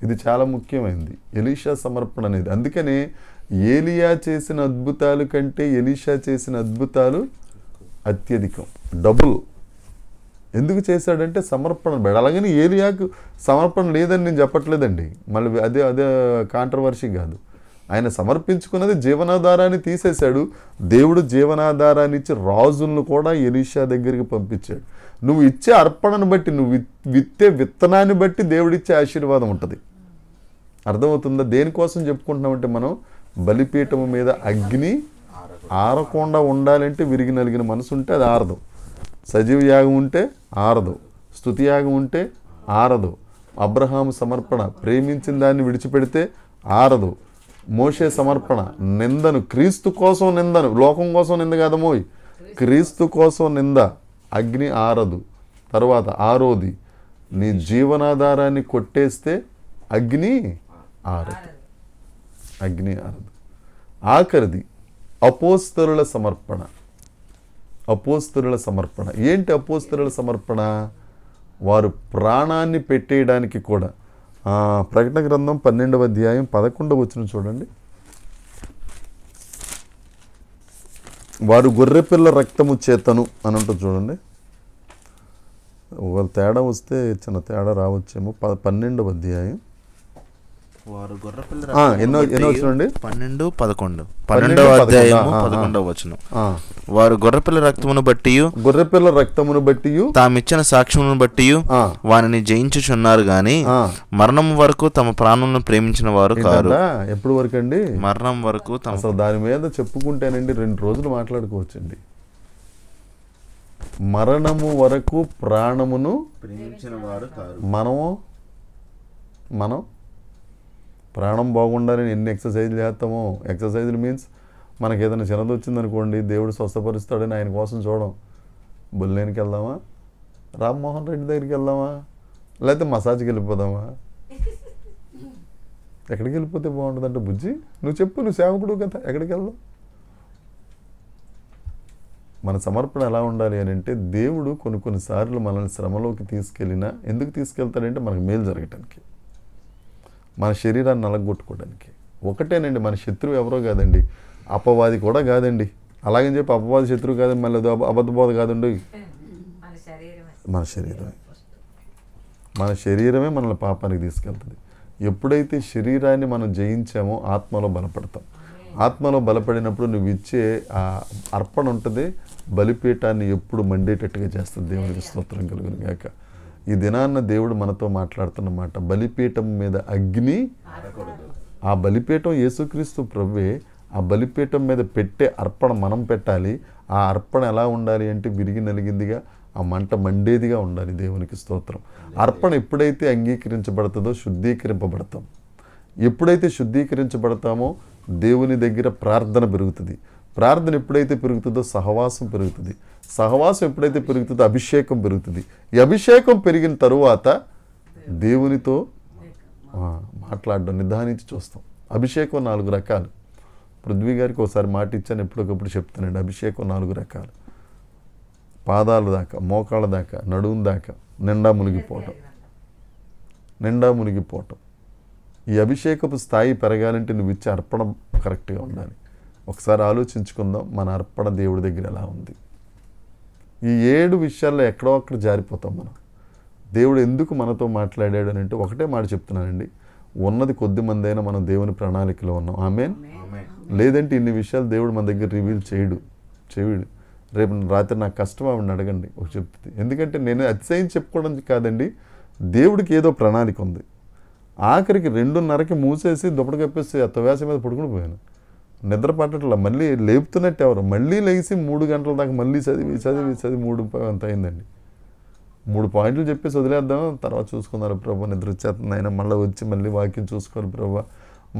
ఇది చాలా ముఖ్యమైనది ఎలీషా సమర్పణ అనేది అందుకనే ఏలియా చేసిన అద్భుతాలు కంటే ఎలీషా చేసిన అద్భుతాలు అత్యధికం డబుల్ ఎందుకు చేశాడంటే సమర్పణ అలాగని ఏలియాకు సమర్పణ లేదని నేను చెప్పట్లేదండి మళ్ళీ అదే అదే కాంట్రవర్షి కాదు ఆయన సమర్పించుకున్నది జీవనాధారాన్ని తీసేశాడు దేవుడు జీవనాధారాన్ని ఇచ్చి రాజులను కూడా ఎలీషా దగ్గరికి పంపించాడు నువ్వు ఇచ్చే అర్పణను బట్టి నువ్వు విత్తే విత్తనాన్ని బట్టి దేవుడిచ్చే ఆశీర్వాదం ఉంటుంది అర్థమవుతుందా దేనికోసం చెప్పుకుంటున్నామంటే మనం బలిపీఠం మీద అగ్ని ఆరకుండా ఉండాలంటే విరిగి నలిగిన మనసు ఉంటే అది ఆరదు సజీవ యాగం ఉంటే ఆరదు స్థుతి యాగం ఉంటే ఆరదు అబ్రహాం సమర్పణ ప్రేమించిన దాన్ని విడిచిపెడితే ఆరదు మోషే సమర్పణ నిందను క్రీస్తు కోసం నిందను లోకం కోసం నింద మోయ్ క్రీస్తు కోసం నింద అగ్ని ఆరదు తర్వాత ఆరోది నీ జీవనాధారాన్ని కొట్టేస్తే అగ్ని ఆరదు అగ్ని ఆరదు ఆఖరిది అపోస్తరుల సమర్పణ అపోస్తరుల సమర్పణ ఏంటి అపోస్తరుల సమర్పణ వారు ప్రాణాన్ని పెట్టేయడానికి కూడా ప్రకటన గ్రంథం పన్నెండవ అధ్యాయం పదకొండవ వచ్చిన చూడండి వారు గొర్రెపిల్ల రక్తము చేతను అని అంటూ చూడండి ఒకవేళ తేడా వస్తే చిన్న తేడా రావచ్చేమో ప పన్నెండవ అధ్యాయం వారు గొర్రెపిల్ల ఎన్నో ఎన్నో వచ్చినండి పన్నెండు పదకొండు పన్నెండవ అధ్యాయము పదకొండవ వచనం వారు గొర్రెపిల్ల రక్తమును బట్టి గొర్రెపిల్ల రక్తమును బట్టి తామిచ్చిన సాక్ష్యమును బట్టి వాని జయించుచున్నారు గాని మరణం వరకు తమ ప్రాణులను ప్రేమించిన వారు కాదు ఎప్పుడు వరకు అండి మరణం వరకు తమ దాని మీద చెప్పుకుంటేనండి రెండు రోజులు మాట్లాడుకోవచ్చండి మరణము వరకు ప్రాణమును ప్రేమించిన వారు కాదు మనము మనం ప్రాణం బాగుండాలని ఎన్ని ఎక్సర్సైజ్లు చేస్తామో ఎక్సర్సైజ్లు మీన్స్ మనకి ఏదైనా చిన్నది వచ్చిందనుకోండి దేవుడు స్వస్థపరుస్తాడని ఆయన కోసం చూడడం బుల్లేనికి వెళ్దామా రామ్మోహన్ రెడ్డి దగ్గరికి వెళ్దామా లేకపోతే మసాజ్కి వెళ్ళిపోదామా ఎక్కడికి వెళ్ళిపోతే బాగుంటుందంటే బుజ్జి నువ్వు చెప్పు నువ్వు సేవకుడు కదా ఎక్కడికి వెళ్దాం మన సమర్పణ ఎలా ఉండాలి అని అంటే దేవుడు కొన్ని కొన్నిసార్లు మనల్ని శ్రమలోకి తీసుకెళ్ళినా ఎందుకు తీసుకెళ్తాడంటే మనకు మేలు జరగటానికి మన శరీరాన్ని నలగొట్టుకోవడానికి ఒకటేనండి మన శత్రువు ఎవరో కాదండి అపవాది కూడా కాదండి అలాగని చెప్పి అపవాది శత్రువు కాదండి మళ్ళీ అబద్ధబోధ కాదండి మన శరీరమే మన శరీరమే మనల్ని పాపానికి తీసుకెళ్తుంది ఎప్పుడైతే శరీరాన్ని మనం జయించామో ఆత్మలో బలపడతాం ఆత్మలో బలపడినప్పుడు నువ్వు ఇచ్చే ఆ అర్పణ ఉంటుంది బలిపీఠాన్ని ఎప్పుడు మండేటట్టుగా చేస్తుంది దేవునికి స్తోత్రం కలుగునిగాక ఈ దినాన్న దేవుడు మనతో మాట్లాడుతున్నమాట బలిపీఠం మీద అగ్ని ఆ బలిపీఠం యేసుక్రీస్తు ప్రభువే ఆ బలిపీఠం మీద పెట్టే అర్పణ మనం పెట్టాలి ఆ అర్పణ ఎలా ఉండాలి అంటే విరిగి నలిగిందిగా ఆ మంట మండేదిగా ఉండాలి దేవునికి స్తోత్రం అర్పణ ఎప్పుడైతే అంగీకరించబడుతుందో శుద్ధీకరింపబడతాం ఎప్పుడైతే శుద్ధీకరించబడతామో దేవుని దగ్గర ప్రార్థన పెరుగుతుంది ప్రార్థన ఎప్పుడైతే పెరుగుతుందో సహవాసం పెరుగుతుంది సహవాసం ఎప్పుడైతే పెరుగుతుందో అభిషేకం పెరుగుతుంది ఈ అభిషేకం పెరిగిన తరువాత దేవునితో మాట్లాడడం నిదానించి చూస్తాం అభిషేకం నాలుగు రకాలు పృథ్వీ గారికి ఒకసారి మాట ఇచ్చాను ఎప్పటికప్పుడు చెప్తానండి అభిషేకం నాలుగు రకాలు పాదాల దాకా మోకాళ్ళ దాకా నడుము దాకా నిండా మునిగిపోవటం నిండా మునిగిపోవటం ఈ అభిషేకపు స్థాయి పెరగాలంటే నువ్వు ఇచ్చే అర్పణం కరెక్ట్గా ఉండాలి ఒకసారి ఆలోచించుకుందాం మన అర్పణ దేవుడి దగ్గర ఎలా ఉంది ఈ ఏడు విషయాల్లో ఎక్కడో అక్కడ జారిపోతాం మనం దేవుడు ఎందుకు మనతో మాట్లాడాడు అని అంటే ఒకటే మాట చెప్తున్నానండి ఉన్నది కొద్ది మందైనా మనం దేవుని ప్రణాళికలో ఉన్నాం ఆమెన్ లేదంటే ఇన్ని విషయాలు దేవుడు మన దగ్గర రివీల్ చేయడు చేయడు రేపు రాత్రి నాకు కష్టం ఆవిడని అడగండి ఒక చెప్తే ఎందుకంటే నేను అతిశయం చెప్పుకోవడం కాదండి దేవుడికి ఏదో ప్రణాళిక ఉంది ఆఖరికి రెండున్నరకి మూసేసి దుప్పటి కప్పేసి అత్తవ్యాసం మీద పడుకుని పోయాను నిద్ర పట్టట్లా మళ్ళీ లేపుతున్నట్టు ఎవరు మళ్ళీ లేచి మూడు గంటల దాకా మళ్ళీ చదివి చదివి చదివి మూడు అంత అయిందండి మూడు పాయింట్లు చెప్పేసి వదిలేద్దాం తర్వాత చూసుకున్నారు ప్రభా నిద్ర వచ్చేస్తుంది ఆయన మళ్ళీ వచ్చి మళ్ళీ వాక్యం చూసుకోవాలి ప్రభా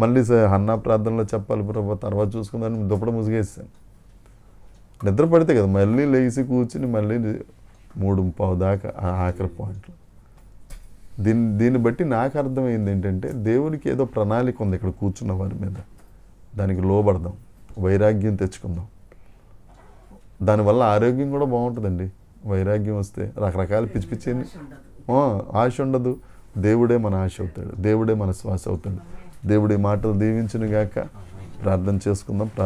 మళ్ళీ అన్న ప్రార్థనలో చెప్పాలి ప్రభా తర్వాత చూసుకుందని దుప్పడ ముసిగేసాను నిద్ర పడితే కదా మళ్ళీ లేచి కూర్చుని మళ్ళీ మూడు పావు దాకా ఆఖరి పాయింట్లు దీన్ని దీన్ని బట్టి నాకు అర్థమైంది ఏంటంటే దేవునికి ఏదో ప్రణాళిక ఉంది ఇక్కడ కూర్చున్న వారి మీద దానికి లోబడదాం వైరాగ్యం తెచ్చుకుందాం దానివల్ల ఆరోగ్యం కూడా బాగుంటుందండి వైరాగ్యం వస్తే రకరకాల పిచ్చి పిచ్చి ఆశ ఉండదు దేవుడే మన ఆశ అవుతాడు దేవుడే మన శ్వాస అవుతాడు దేవుడి మాటలు దీవించినగాక ప్రార్థన చేసుకుందాం ప్రార్థన